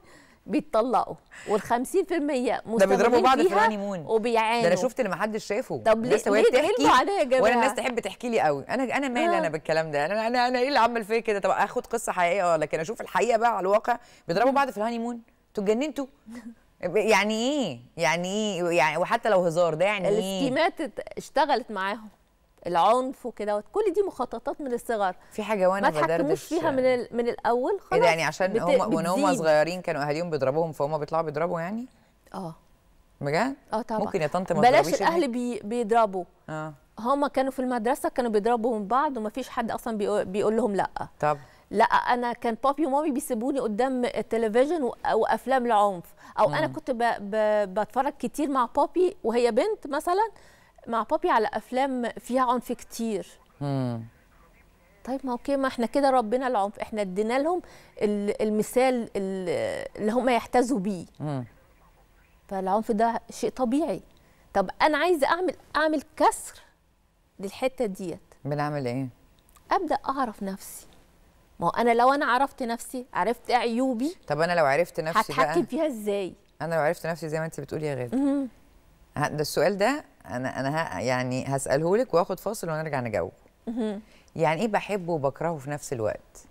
بيتطلقوا وال50% ده بيضربوا بعض في الهانيمون وبيعانوا ده انا شفت اللي ما حدش شافه طب ليه ليه إيه عليا يا جماعه وانا الناس تحب تحكي لي قوي انا انا مالي آه. انا بالكلام ده انا انا انا ايه اللي عمل فيا كده طب اخد قصه حقيقيه اه لكن اشوف الحقيقه بقى على الواقع بيضربوا بعض في الهانيمون انتوا اتجننتوا يعني ايه يعني ايه يعني وحتى لو هزار ده يعني ايه؟ السكيمات إيه؟ اشتغلت معاهم العنف وكده كل دي مخططات من الصغر في حاجه وانا ما تحكموش فيها من من الاول إيه يعني خلاص يعني عشان بت... هم وان هم صغيرين كانوا اهاليهم بيضربوهم فهم بيطلعوا بيضربوا يعني اه بجد اه طبعا ممكن يا طنط ما بلاش الاهل بي... بيضربوا اه هم كانوا في المدرسه كانوا بيضربوا من بعض ومفيش حد اصلا بيقول, بيقول لهم لا طب لا انا كان بابي ومامي بيسيبوني قدام التلفزيون وافلام العنف او انا آه. كنت ب... ب... بتفرج كتير مع بابي وهي بنت مثلا مع بابي على افلام فيها عنف كتير طيب ما اوكي ما احنا كده ربنا العنف احنا ادينا لهم المثال اللي هم يحتذوا بيه فالعنف ده شيء طبيعي طب انا عايزه اعمل اعمل كسر للحته ديت بنعمل ايه ابدا اعرف نفسي ما انا لو انا عرفت نفسي عرفت عيوبي طب انا لو عرفت نفسي هتحكم فيها ازاي انا لو عرفت نفسي زي ما انت بتقولي يا غاده ده السؤال ده انا انا ها يعني هساله لك واخد فاصل ونرجع نجاوبه يعني ايه بحبه وبكرهه في نفس الوقت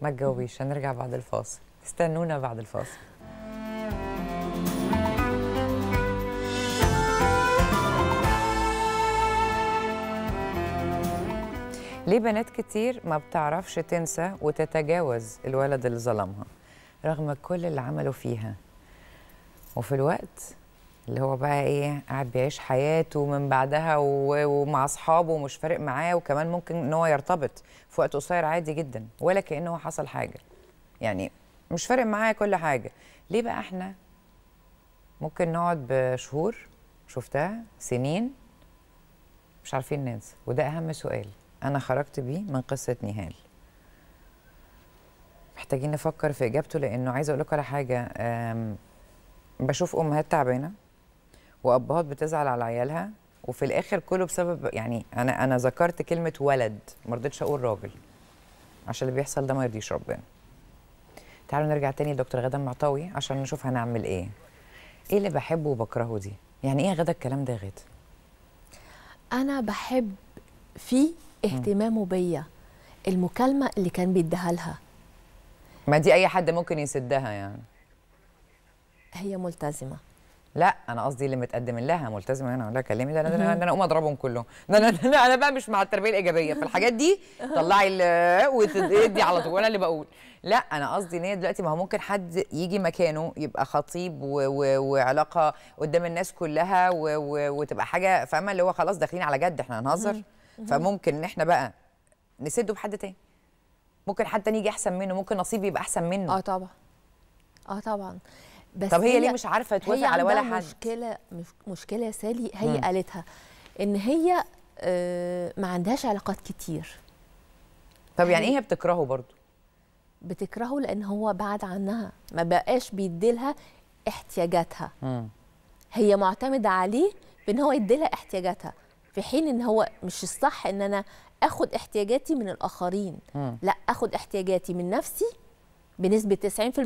ما تجاوبيش هنرجع بعد الفاصل استنونا بعد الفاصل ليه بنات كتير ما بتعرفش تنسى وتتجاوز الولد اللي ظلمها رغم كل اللي عمله فيها وفي الوقت اللي هو بقى ايه قاعد بيعيش حياته من بعدها ومع اصحابه ومش فارق معاه وكمان ممكن ان هو يرتبط في وقت قصير عادي جدا ولا كانه حصل حاجه يعني مش فارق معايا كل حاجه ليه بقى احنا ممكن نقعد بشهور شفتها سنين مش عارفين ننسى وده اهم سؤال انا خرجت بيه من قصه نهال محتاجين نفكر في اجابته لانه عايزه اقول لكم على حاجه بشوف امهات تعبانه وابهات بتزعل على عيالها وفي الاخر كله بسبب يعني انا انا ذكرت كلمه ولد ما رضيتش اقول راجل عشان اللي بيحصل ده ما يرضيش ربنا تعالوا نرجع تاني لدكتور غدا معطوي عشان نشوف هنعمل ايه ايه اللي بحبه وبكرهه دي يعني ايه غدا الكلام ده غدا انا بحب فيه اهتمامه بيا المكالمه اللي كان بيديها لها ما دي اي حد ممكن يسدها يعني هي ملتزمه لا انا قصدي اللي متقدم لها ملتزمه انا اقول لها كلمي ده انا ده انا اقوم اضربهم كلهم انا انا بقى مش مع التربيه الايجابيه في الحاجات دي طلعي وتدي على طول وانا اللي بقول لا انا قصدي ان هي دلوقتي ما هو ممكن حد يجي مكانه يبقى خطيب وعلاقه قدام الناس كلها وتبقى حاجه فاهمه اللي هو خلاص داخلين على جد احنا هنهزر فممكن ان احنا بقى نسده بحد تاني ممكن حتى نيجي احسن منه ممكن نصيبي يبقى احسن منه اه طبعا اه طبعا بس طب هي, هي ليه مش عارفه توافق على ولا حد مشكله مش مشكله سالي هي مم. قالتها ان هي آه ما عندهاش علاقات كتير طب يعني ايه هي بتكرهه برضو بتكرهه لان هو بعد عنها ما بقاش بيديلها احتياجاتها مم. هي معتمده عليه بان هو يديلها احتياجاتها في حين ان هو مش الصح ان انا اخد احتياجاتي من الاخرين م. لا اخد احتياجاتي من نفسي بنسبه 90%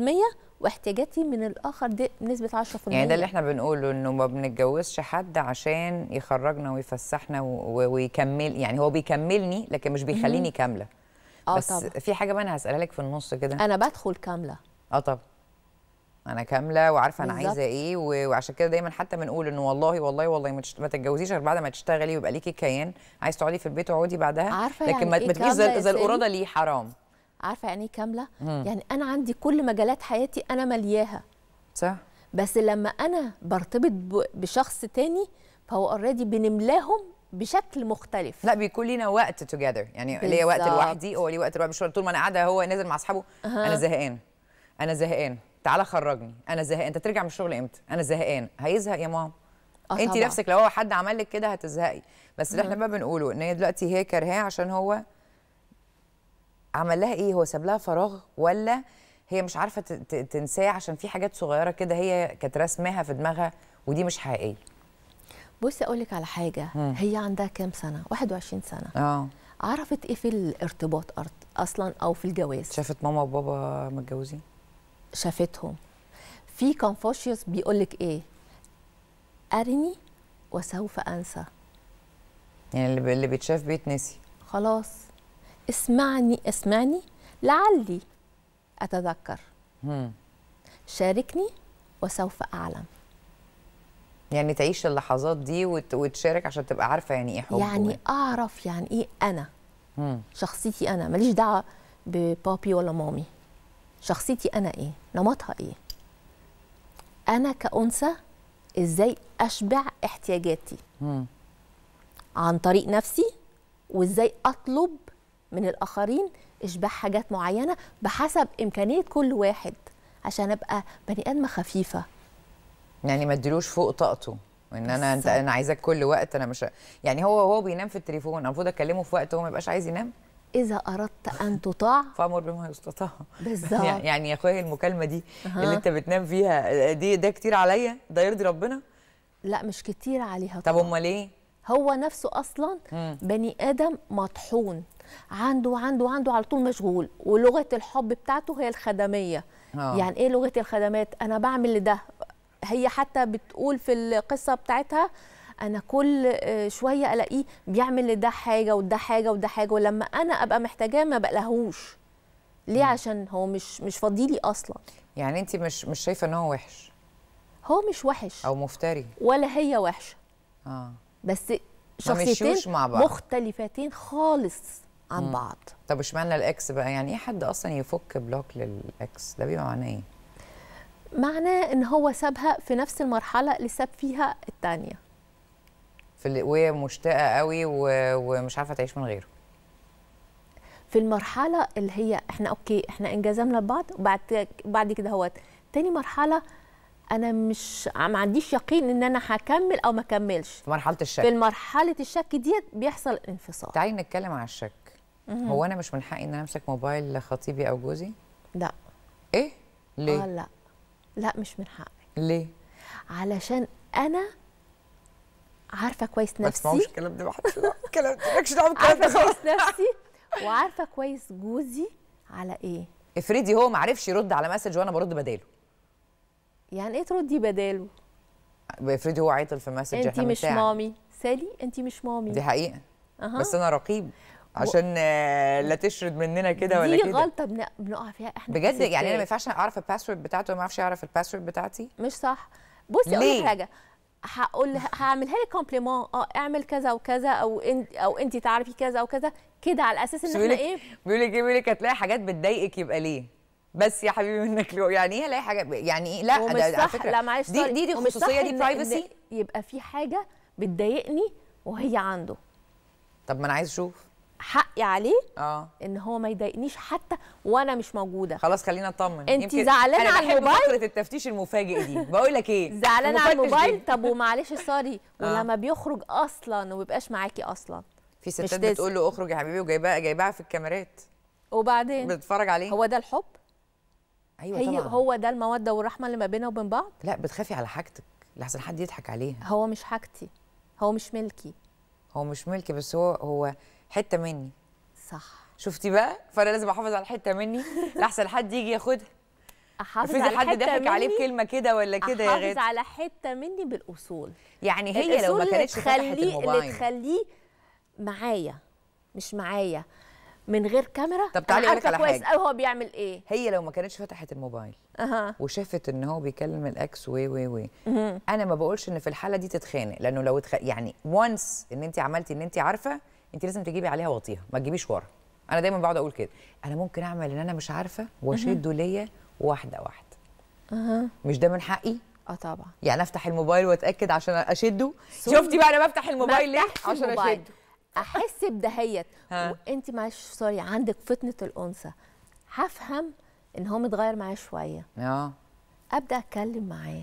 واحتياجاتي من الاخر دي بنسبه 10% يعني ده اللي احنا بنقوله انه ما بنتجوزش حد عشان يخرجنا ويفسحنا ويكمل يعني هو بيكملني لكن مش بيخليني كامله آه، بس طبعا. في حاجه بقى انا هسالها لك في النص كده انا بدخل كامله اه طبعا انا كامله وعارفه انا عايزه ايه وعشان كده دايما حتى بنقول انه والله والله والله ما تتجوزيش غير بعد ما تشتغلي ويبقى ليكي كيان عايز تقعدي في البيت اقعدي بعدها عارفه لكن يعني ما إيه زي القراده ليه حرام عارفه يعني ايه كامله مم. يعني انا عندي كل مجالات حياتي انا ملياها صح بس لما انا برتبط بشخص تاني فهو اوريدي بنملاهم بشكل مختلف لا بيكون لينا وقت توجذر يعني ليا وقت لوحدي هو ليه وقت لوحدي طول ما انا قاعده هو نازل مع اصحابه أه. انا زهقان انا زهقان تعالى خرجني انا زهقان انت ترجع من الشغل امتى انا زهقان هيزهق يا ماما آه، انت نفسك لو هو حد عمل لك كده هتزهقي بس اللي احنا بقى بنقوله ان هي دلوقتي هي كرهاه عشان هو عمل لها ايه هو ساب لها فراغ ولا هي مش عارفه تنساه عشان في حاجات صغيره كده هي كانت رسمها في دماغها ودي مش حقيقيه بصي اقول لك على حاجه مم. هي عندها كام سنه 21 سنه اه عرفت ايه في الارتباط اصلا او في الجواز شافت ماما وبابا متجوزين شافتهم في كونفوشيوس بيقول لك ايه ارني وسوف انسى يعني اللي بيتشاف بيتنسي خلاص اسمعني اسمعني لعلي اتذكر مم. شاركني وسوف اعلم يعني تعيش اللحظات دي وتشارك عشان تبقى عارفه يعني ايه حب يعني وين. اعرف يعني ايه انا مم. شخصيتي انا ماليش دعوه ببابي ولا مامي شخصيتي انا ايه نمطها ايه انا كانثى ازاي اشبع احتياجاتي مم. عن طريق نفسي وازاي اطلب من الاخرين اشباع حاجات معينه بحسب امكانيه كل واحد عشان ابقى بني ادمه خفيفه يعني ما اديلوش فوق طاقته ان انا انت انا عايزاك كل وقت انا مش يعني هو هو بينام في التليفون المفروض اكلمه في وقت هو ما يبقاش عايز ينام اذا اردت ان تطاع فامر بما يستطاع بالظبط يعني يا اخويا المكالمه دي أه. اللي انت بتنام فيها دي ده كتير عليا ده يرضي ربنا لا مش كتير عليها طب امال ايه هو نفسه اصلا بني ادم مطحون عنده عنده عنده على طول مشغول ولغه الحب بتاعته هي الخدميه أه. يعني ايه لغه الخدمات انا بعمل ده هي حتى بتقول في القصه بتاعتها انا كل آه، شويه الاقيه بيعمل لده حاجه وده حاجه وده حاجه ولما انا ابقى محتاجاه ما بقلهوش ليه عشان هو مش مش فاضيلي اصلا يعني انت مش مش شايفه ان هو وحش هو مش وحش او مفتري ولا هي وحشه اه بس شخصيتين مع بعض. مختلفتين خالص عن مم. بعض طب اشمعنى الاكس بقى يعني ايه حد اصلا يفك بلوك للاكس ده بيبقى معناه ايه معناه ان هو سابها في نفس المرحله اللي ساب فيها الثانيه في وهي مشتاقه قوي ومش عارفه تعيش من غيره في المرحله اللي هي احنا اوكي احنا انجزمنا لبعض وبعد بعد كده هوت تاني مرحله انا مش ما عنديش يقين ان انا هكمل او ما اكملش في مرحله الشك في مرحله الشك ديت بيحصل انفصال تعالي نتكلم على الشك مم. هو انا مش من حقي ان انا امسك موبايل خطيبي او جوزي لا ايه ليه آه لا لا مش من حقي ليه علشان انا عارفه كويس نفسي ما تسمعوش الكلام ده الكلام ده مالكش دعوه بالكلام ده كويس نفسي وعارفه كويس جوزي على ايه افرضي هو ما عرفش يرد على مسج وانا برد بداله يعني ايه تردي بداله افرضي هو عيطل في مسج انت مش بتاع. مامي سالي انت مش مامي دي حقيقه أه. بس انا رقيب عشان و... آه، لا تشرد مننا كده ولا كده دي غلطه بن... بنقع فيها احنا بجد يعني انا ما ينفعش اعرف الباسورد بتاعته وما اعرفش اعرف الباسورد بتاعتي مش صح بصي اقول حاجه هقول هعملها لك كومبليمون اه اعمل كذا وكذا او انت او انت تعرفي كذا وكذا كده على اساس ان احنا ايه بيقول لك ايه بيقول لك هتلاقي حاجات بتضايقك يبقى ليه بس يا حبيبي منك لو يعني ايه هلاقي حاجه يعني ايه لا ده على فكره لا معلش دي دي, دي خصوصيه دي برايفسي يبقى في حاجه بتضايقني وهي عنده طب ما انا عايز اشوف حقي عليه اه ان هو ما يضايقنيش حتى وانا مش موجوده خلاص خلينا اطمن انت زعلانه على الموبايل فكره التفتيش المفاجئ دي بقول لك ايه زعلانه على الموبايل طب ومعلش سوري آه. ولما بيخرج اصلا وما بيبقاش معاكي اصلا في ستات بتقول له اخرج يا حبيبي وجايباها جايباها في الكاميرات وبعدين بتتفرج عليه هو ده الحب ايوه هي طبعا هو ده الموده والرحمه اللي ما بيننا وبين بعض لا بتخافي على حاجتك لحسن حد يضحك عليها هو مش حاجتي هو مش ملكي هو مش ملكي بس هو هو حته مني صح شفتي بقى فانا لازم احافظ على حته مني لحسن حد يجي ياخدها احافظ على حد ضحك عليه بكلمه كده ولا كده يا غادة احافظ على حته مني بالاصول يعني هي لو ما كانتش فتحت الموبايل اللي تخليه معايا مش معايا من غير كاميرا طب تعالي اقول لك على حاجه كويس قوي هو بيعمل ايه هي لو ما كانتش فتحت الموبايل أه. وشافت ان هو بيكلم الاكس وي وي وي انا ما بقولش ان في الحاله دي تتخانق لانه لو اتخ... يعني وانس ان انت عملتي ان انت عارفه انت لازم تجيبي عليها واطيها ما تجيبيش ورا انا دايما بقعد اقول كده انا ممكن اعمل ان انا مش عارفه واشد ليا واحده واحده اها مش ده من حقي اه طبعا يعني افتح الموبايل واتاكد عشان اشده شفتي بقى انا بفتح الموبايل ليه عشان اشده احس بدهيت وانت معلش سوري عندك فتنه الانثى هفهم ان هو متغير معايا شويه اه ابدا اتكلم معاه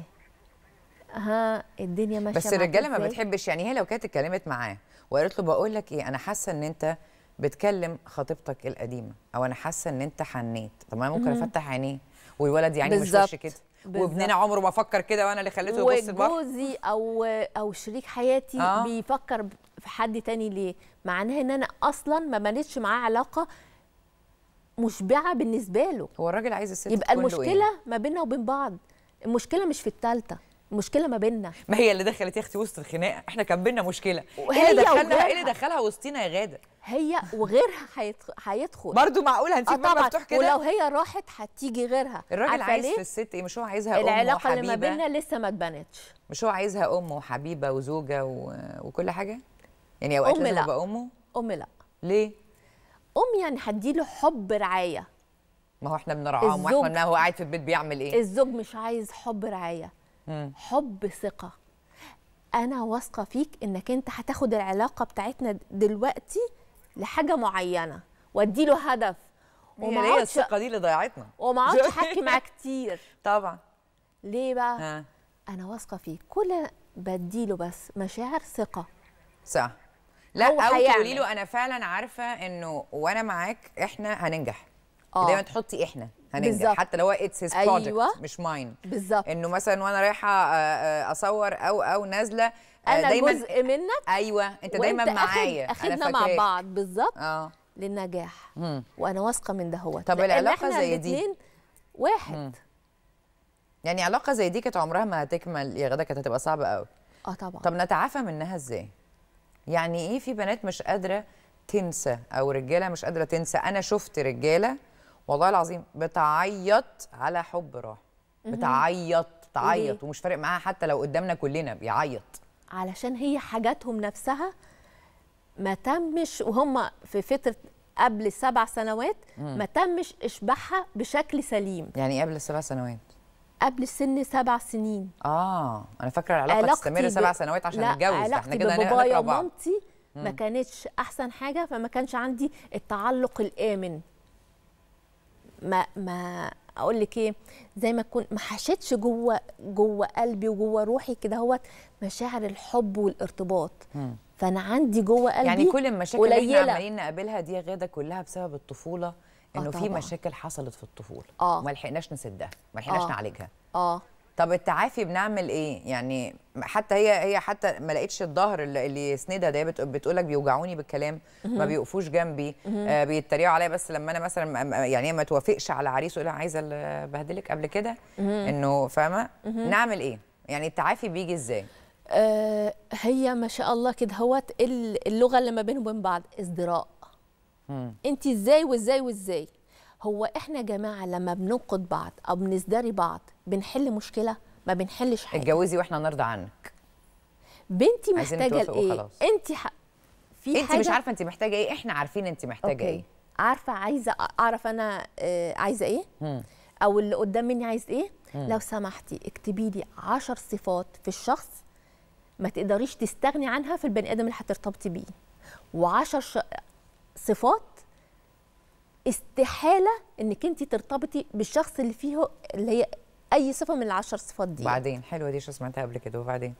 ها الدنيا ماشيه بس الرجاله ما بتحبش يعني هي لو كانت اتكلمت معاه وقالت له بقول لك ايه انا حاسه ان انت بتكلم خطيبتك القديمه او انا حاسه ان انت حنيت طب ما ممكن افتح عينيه والولد يعني مش وش كده وابننا عمره ما فكر كده وانا اللي خليته يبص لبره وجوزي او او شريك حياتي آه. بيفكر في حد تاني ليه معناها ان انا اصلا ما بنيتش معاه علاقه مشبعه بالنسبه له هو الراجل عايز الست يبقى المشكله إيه؟ ما بيننا وبين بعض المشكله مش في الثالثه مشكله ما بيننا ما هي اللي دخلت يا اختي وسط الخناقه احنا كان بينا مشكله ايه اللي دخلنا ايه اللي دخلها وسطينا يا غاده هي وغيرها هيدخل برضه معقول هنسيب آه مفتوح كده ولو هي راحت هتيجي غيرها الراجل عايز في الست ايه مش هو عايزها ام وحبيبه العلاقه اللي ما بيننا لسه ما اتبنتش مش هو عايزها ام وحبيبه وزوجه و... وكل حاجه يعني اوقات لازم تبقى امه ام لا ليه ام يعني هديله حب رعايه ما هو احنا بنرعاه واحنا هو قاعد في البيت بيعمل ايه الزوج مش عايز حب رعايه حب ثقه انا واثقه فيك انك انت هتاخد العلاقه بتاعتنا دلوقتي لحاجه معينه واديله هدف وما هي الثقه دي اللي ضيعتنا وما اقعدش احكي معاه كتير طبعا ليه بقى ها. انا واثقه فيك كل بديله بس مشاعر ثقه صح لا او تقولي له انا فعلا عارفه انه وانا معاك احنا هننجح آه. دايما تحطي احنا هننجح بالزبط. حتى لو اتس هيز بروجكت مش ماين بالظبط انه مثلا وانا رايحه آه، آه، اصور او او نازله آه، انا دايما جزء منك ايوه انت دايما معايا اخدنا مع بعض بالظبط اه للنجاح مم. وانا واثقه من ده هو طب العلاقه زي دي واحد مم. يعني علاقه زي دي كانت عمرها ما هتكمل يا غدا كانت هتبقى صعبه قوي اه طبعا طب نتعافى منها ازاي يعني ايه في بنات مش قادره تنسى او رجاله مش قادره تنسى انا شفت رجاله والله العظيم بتعيط على حب راح بتعيط تعيط ومش فارق معاها حتى لو قدامنا كلنا بيعيط علشان هي حاجاتهم نفسها ما تمش وهم في فتره قبل السبع سنوات ما تمش اشباعها بشكل سليم يعني إيه قبل السبع سنوات قبل سن سبع سنين اه انا فاكره العلاقه تستمر سبع سنوات عشان نتجوز احنا كده بابايا ومامتي ما كانتش احسن حاجه فما كانش عندي التعلق الامن ما ما اقول لك ايه زي ما تكون ما حشتش جوه جوه قلبي وجوه روحي كده هو مشاعر الحب والارتباط فانا عندي جوه قلبي يعني كل المشاكل اللي احنا عمالين نقابلها دي غاده كلها بسبب الطفوله آه انه آه في مشاكل حصلت في الطفوله آه. وما لحقناش نسدها ما لحقناش آه. نعالجها اه طب التعافي بنعمل ايه يعني حتى هي هي حتى ما لقيتش الظهر اللي يسندها ده بتقول لك بيوجعوني بالكلام ما بيقفوش جنبي آه بيتريقوا عليا بس لما انا مثلا يعني ما توافقش على عريس لها عايزه ابهدلك قبل كده انه فاهمه نعمل ايه يعني التعافي بيجي ازاي آه، هي ما شاء الله كده هوت اللغه اللي ما بينهم وبين بعض ازدراء انت ازاي وازاي وازاي هو احنا جماعه لما بننقد بعض او بنزدري بعض بنحل مشكله ما بنحلش حاجه اتجوزي واحنا نرضى عنك بنتي محتاجه لايه انت ح... في انت حاجة... مش عارفه انت محتاجه ايه احنا عارفين انت محتاجه أوكي. ايه عارفه عايزه اعرف انا آه، عايزه ايه مم. او اللي قدام مني عايز ايه مم. لو سمحتي اكتبي لي 10 صفات في الشخص ما تقدريش تستغني عنها في البني ادم اللي هترتبطي بيه و10 ش... صفات استحاله انك انت ترتبطي بالشخص اللي فيه اللي هي اي صفه من العشر صفات دي وبعدين حلوه دي شو سمعتها قبل كده وبعدين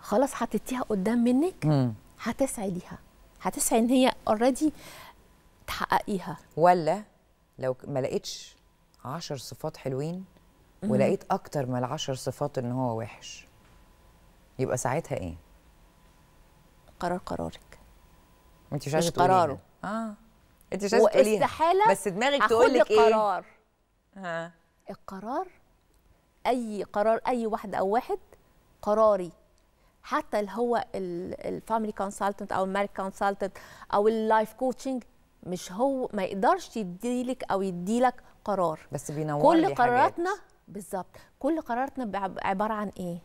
خلاص حطيتيها قدام منك مم. هتسعي ليها هتسعي ان هي اوريدي تحققيها ولا لو ما لقيتش عشر صفات حلوين ولقيت اكتر من العشر صفات ان هو وحش يبقى ساعتها ايه قرار قرارك انت مش عايزه قراره اه انت مش عايزه تقوليها بس دماغك تقول لك ايه القرار ها القرار اي قرار اي واحد او واحد قراري حتى اللي هو الفاميلي كونسلتنت او المارك كونسلتنت او اللايف كوتشنج مش هو ما يقدرش يديلك او يديلك قرار بس بينور كل قراراتنا بالظبط كل قراراتنا عباره عن ايه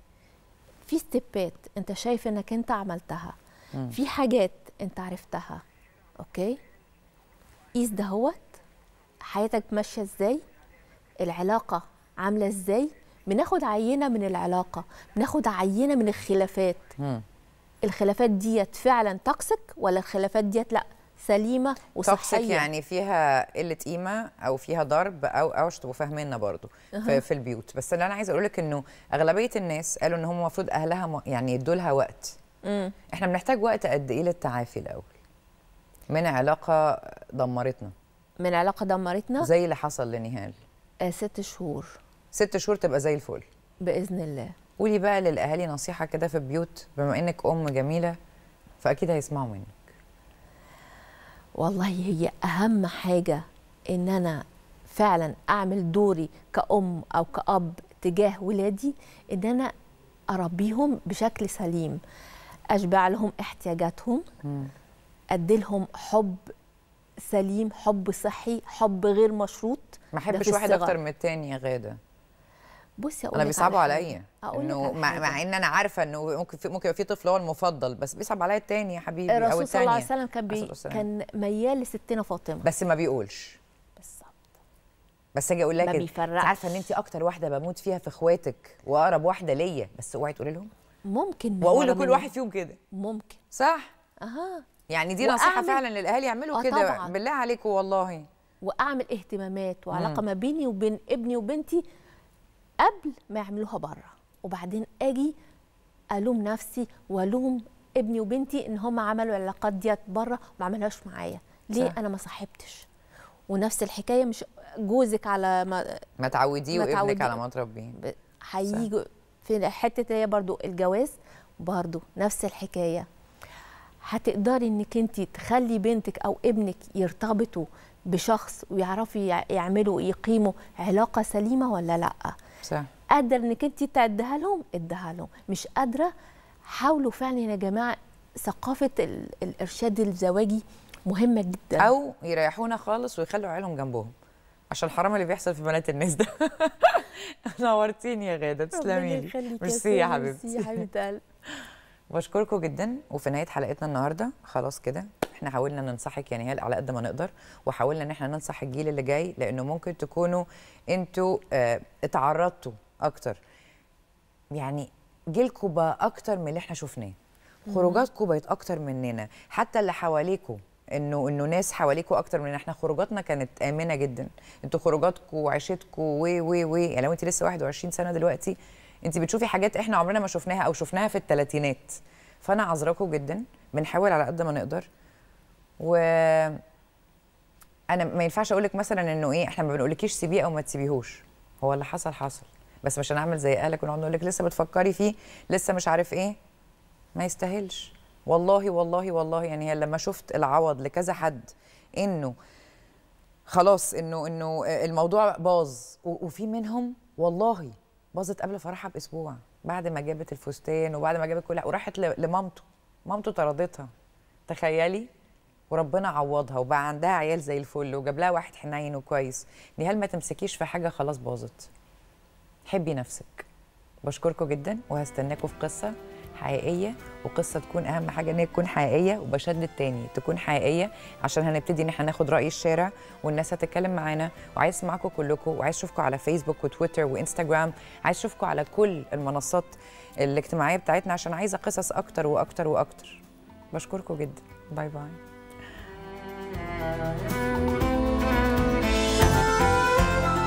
في ستيبات انت شايف انك انت عملتها في حاجات انت عرفتها اوكي قيس دهوت حياتك ماشيه ازاي العلاقه عامله ازاي بناخد عينه من العلاقه بناخد عينه من الخلافات مم. الخلافات ديت فعلا توكسيك ولا الخلافات ديت لا سليمه وصحيه توكسيك يعني فيها قله قيمه او فيها ضرب او او عشان تبقوا فاهميننا برضو في, في البيوت بس اللي انا عايزه اقول لك انه اغلبيه الناس قالوا ان هم المفروض اهلها يعني يدوا لها وقت مم. احنا بنحتاج وقت قد ايه للتعافي الاول من علاقه دمرتنا من علاقه دمرتنا زي اللي حصل لنهال آه ست شهور ست شهور تبقى زي الفل باذن الله قولي بقى للاهالي نصيحه كده في البيوت بما انك ام جميله فاكيد هيسمعوا منك والله هي اهم حاجه ان انا فعلا اعمل دوري كأم او كأب تجاه ولادي ان انا اربيهم بشكل سليم اشبع لهم احتياجاتهم لهم حب سليم حب صحي حب غير مشروط ما احبش واحد اكتر من التاني يا غاده بصي اقول انا بيصعبوا عليا انه مع, مع ان انا عارفه انه ممكن في ممكن يبقى في طفل هو المفضل بس بيصعب عليا التاني يا حبيبي الرسول او التانيه الرسول صلى الله عليه وسلم كان بي كان ميال لستنا فاطمه بس ما بيقولش بس اجي اقول لك عارفه ان انت اكتر واحده بموت فيها في اخواتك واقرب واحده ليا بس اوعي تقولي لهم ممكن واقول لكل واحد فيهم كده ممكن صح اها يعني دي نصيحه فعلا للاهالي يعملوا آه كده بالله عليكم والله واعمل اهتمامات وعلاقه ما بيني وبين ابني وبنتي قبل ما يعملوها بره وبعدين اجي الوم نفسي والوم ابني وبنتي ان هم عملوا العلاقات ديت بره وما عملهاش معايا ليه صح. انا ما صاحبتش ونفس الحكايه مش جوزك على ما ما تعوديه وابنك على ما تربيه هيجوا في حته هي برضو الجواز برضو نفس الحكايه هتقدري انك انت تخلي بنتك او ابنك يرتبطوا بشخص ويعرفوا يعملوا يقيموا علاقه سليمه ولا لا صح قادره انك انت تعديها لهم اديها لهم مش قادره حاولوا فعلا يا جماعه ثقافه الارشاد الزواجي مهمه جدا او يريحونا خالص ويخلوا عيالهم جنبهم عشان حرام اللي بيحصل في بنات الناس ده نورتيني يا غاده تسلمي لي ميرسي يا حبيبتي يا حبيبه بشكركم جدا وفي نهايه حلقتنا النهارده خلاص كده احنا حاولنا ننصحك يعني هي على قد ما نقدر وحاولنا ان احنا ننصح الجيل اللي جاي لانه ممكن تكونوا انتوا اه اتعرضتوا اكتر يعني جيلكم بقى اكتر من اللي احنا شفناه خروجاتكم بقت اكتر مننا حتى اللي حواليكم انه انه ناس حواليكوا اكتر من احنا خروجاتنا كانت امنه جدا انتوا خروجاتكوا وعيشتكوا و و و يعني لو انت لسه 21 سنه دلوقتي انت بتشوفي حاجات احنا عمرنا ما شفناها او شفناها في الثلاثينات فانا عذراكم جدا بنحاول على قد ما نقدر و انا ما ينفعش اقول لك مثلا انه ايه احنا ما بنقولكيش سيبيه او ما تسيبيهوش هو اللي حصل حصل بس مش هنعمل زي اهلك ونقعد نقول لك لسه بتفكري فيه لسه مش عارف ايه ما يستاهلش والله والله والله يعني هي لما شفت العوض لكذا حد انه خلاص انه انه الموضوع باظ وفي منهم والله باظت قبل فرحها باسبوع بعد ما جابت الفستان وبعد ما جابت كل وراحت لمامته مامته طردتها تخيلي وربنا عوضها وبقى عندها عيال زي الفل وجاب لها واحد حنين وكويس نهال ما تمسكيش في حاجه خلاص باظت حبي نفسك بشكركم جدا وهستناكم في قصه حقيقيه وقصه تكون اهم حاجه ان هي تكون حقيقيه وبشدد التاني تكون حقيقيه عشان هنبتدي ان احنا ناخد راي الشارع والناس هتتكلم معانا وعايز اسمعكم كلكم وعايز اشوفكم على فيسبوك وتويتر وانستجرام عايز اشوفكم على كل المنصات الاجتماعيه بتاعتنا عشان عايزه قصص اكتر واكتر واكتر بشكركم جدا باي باي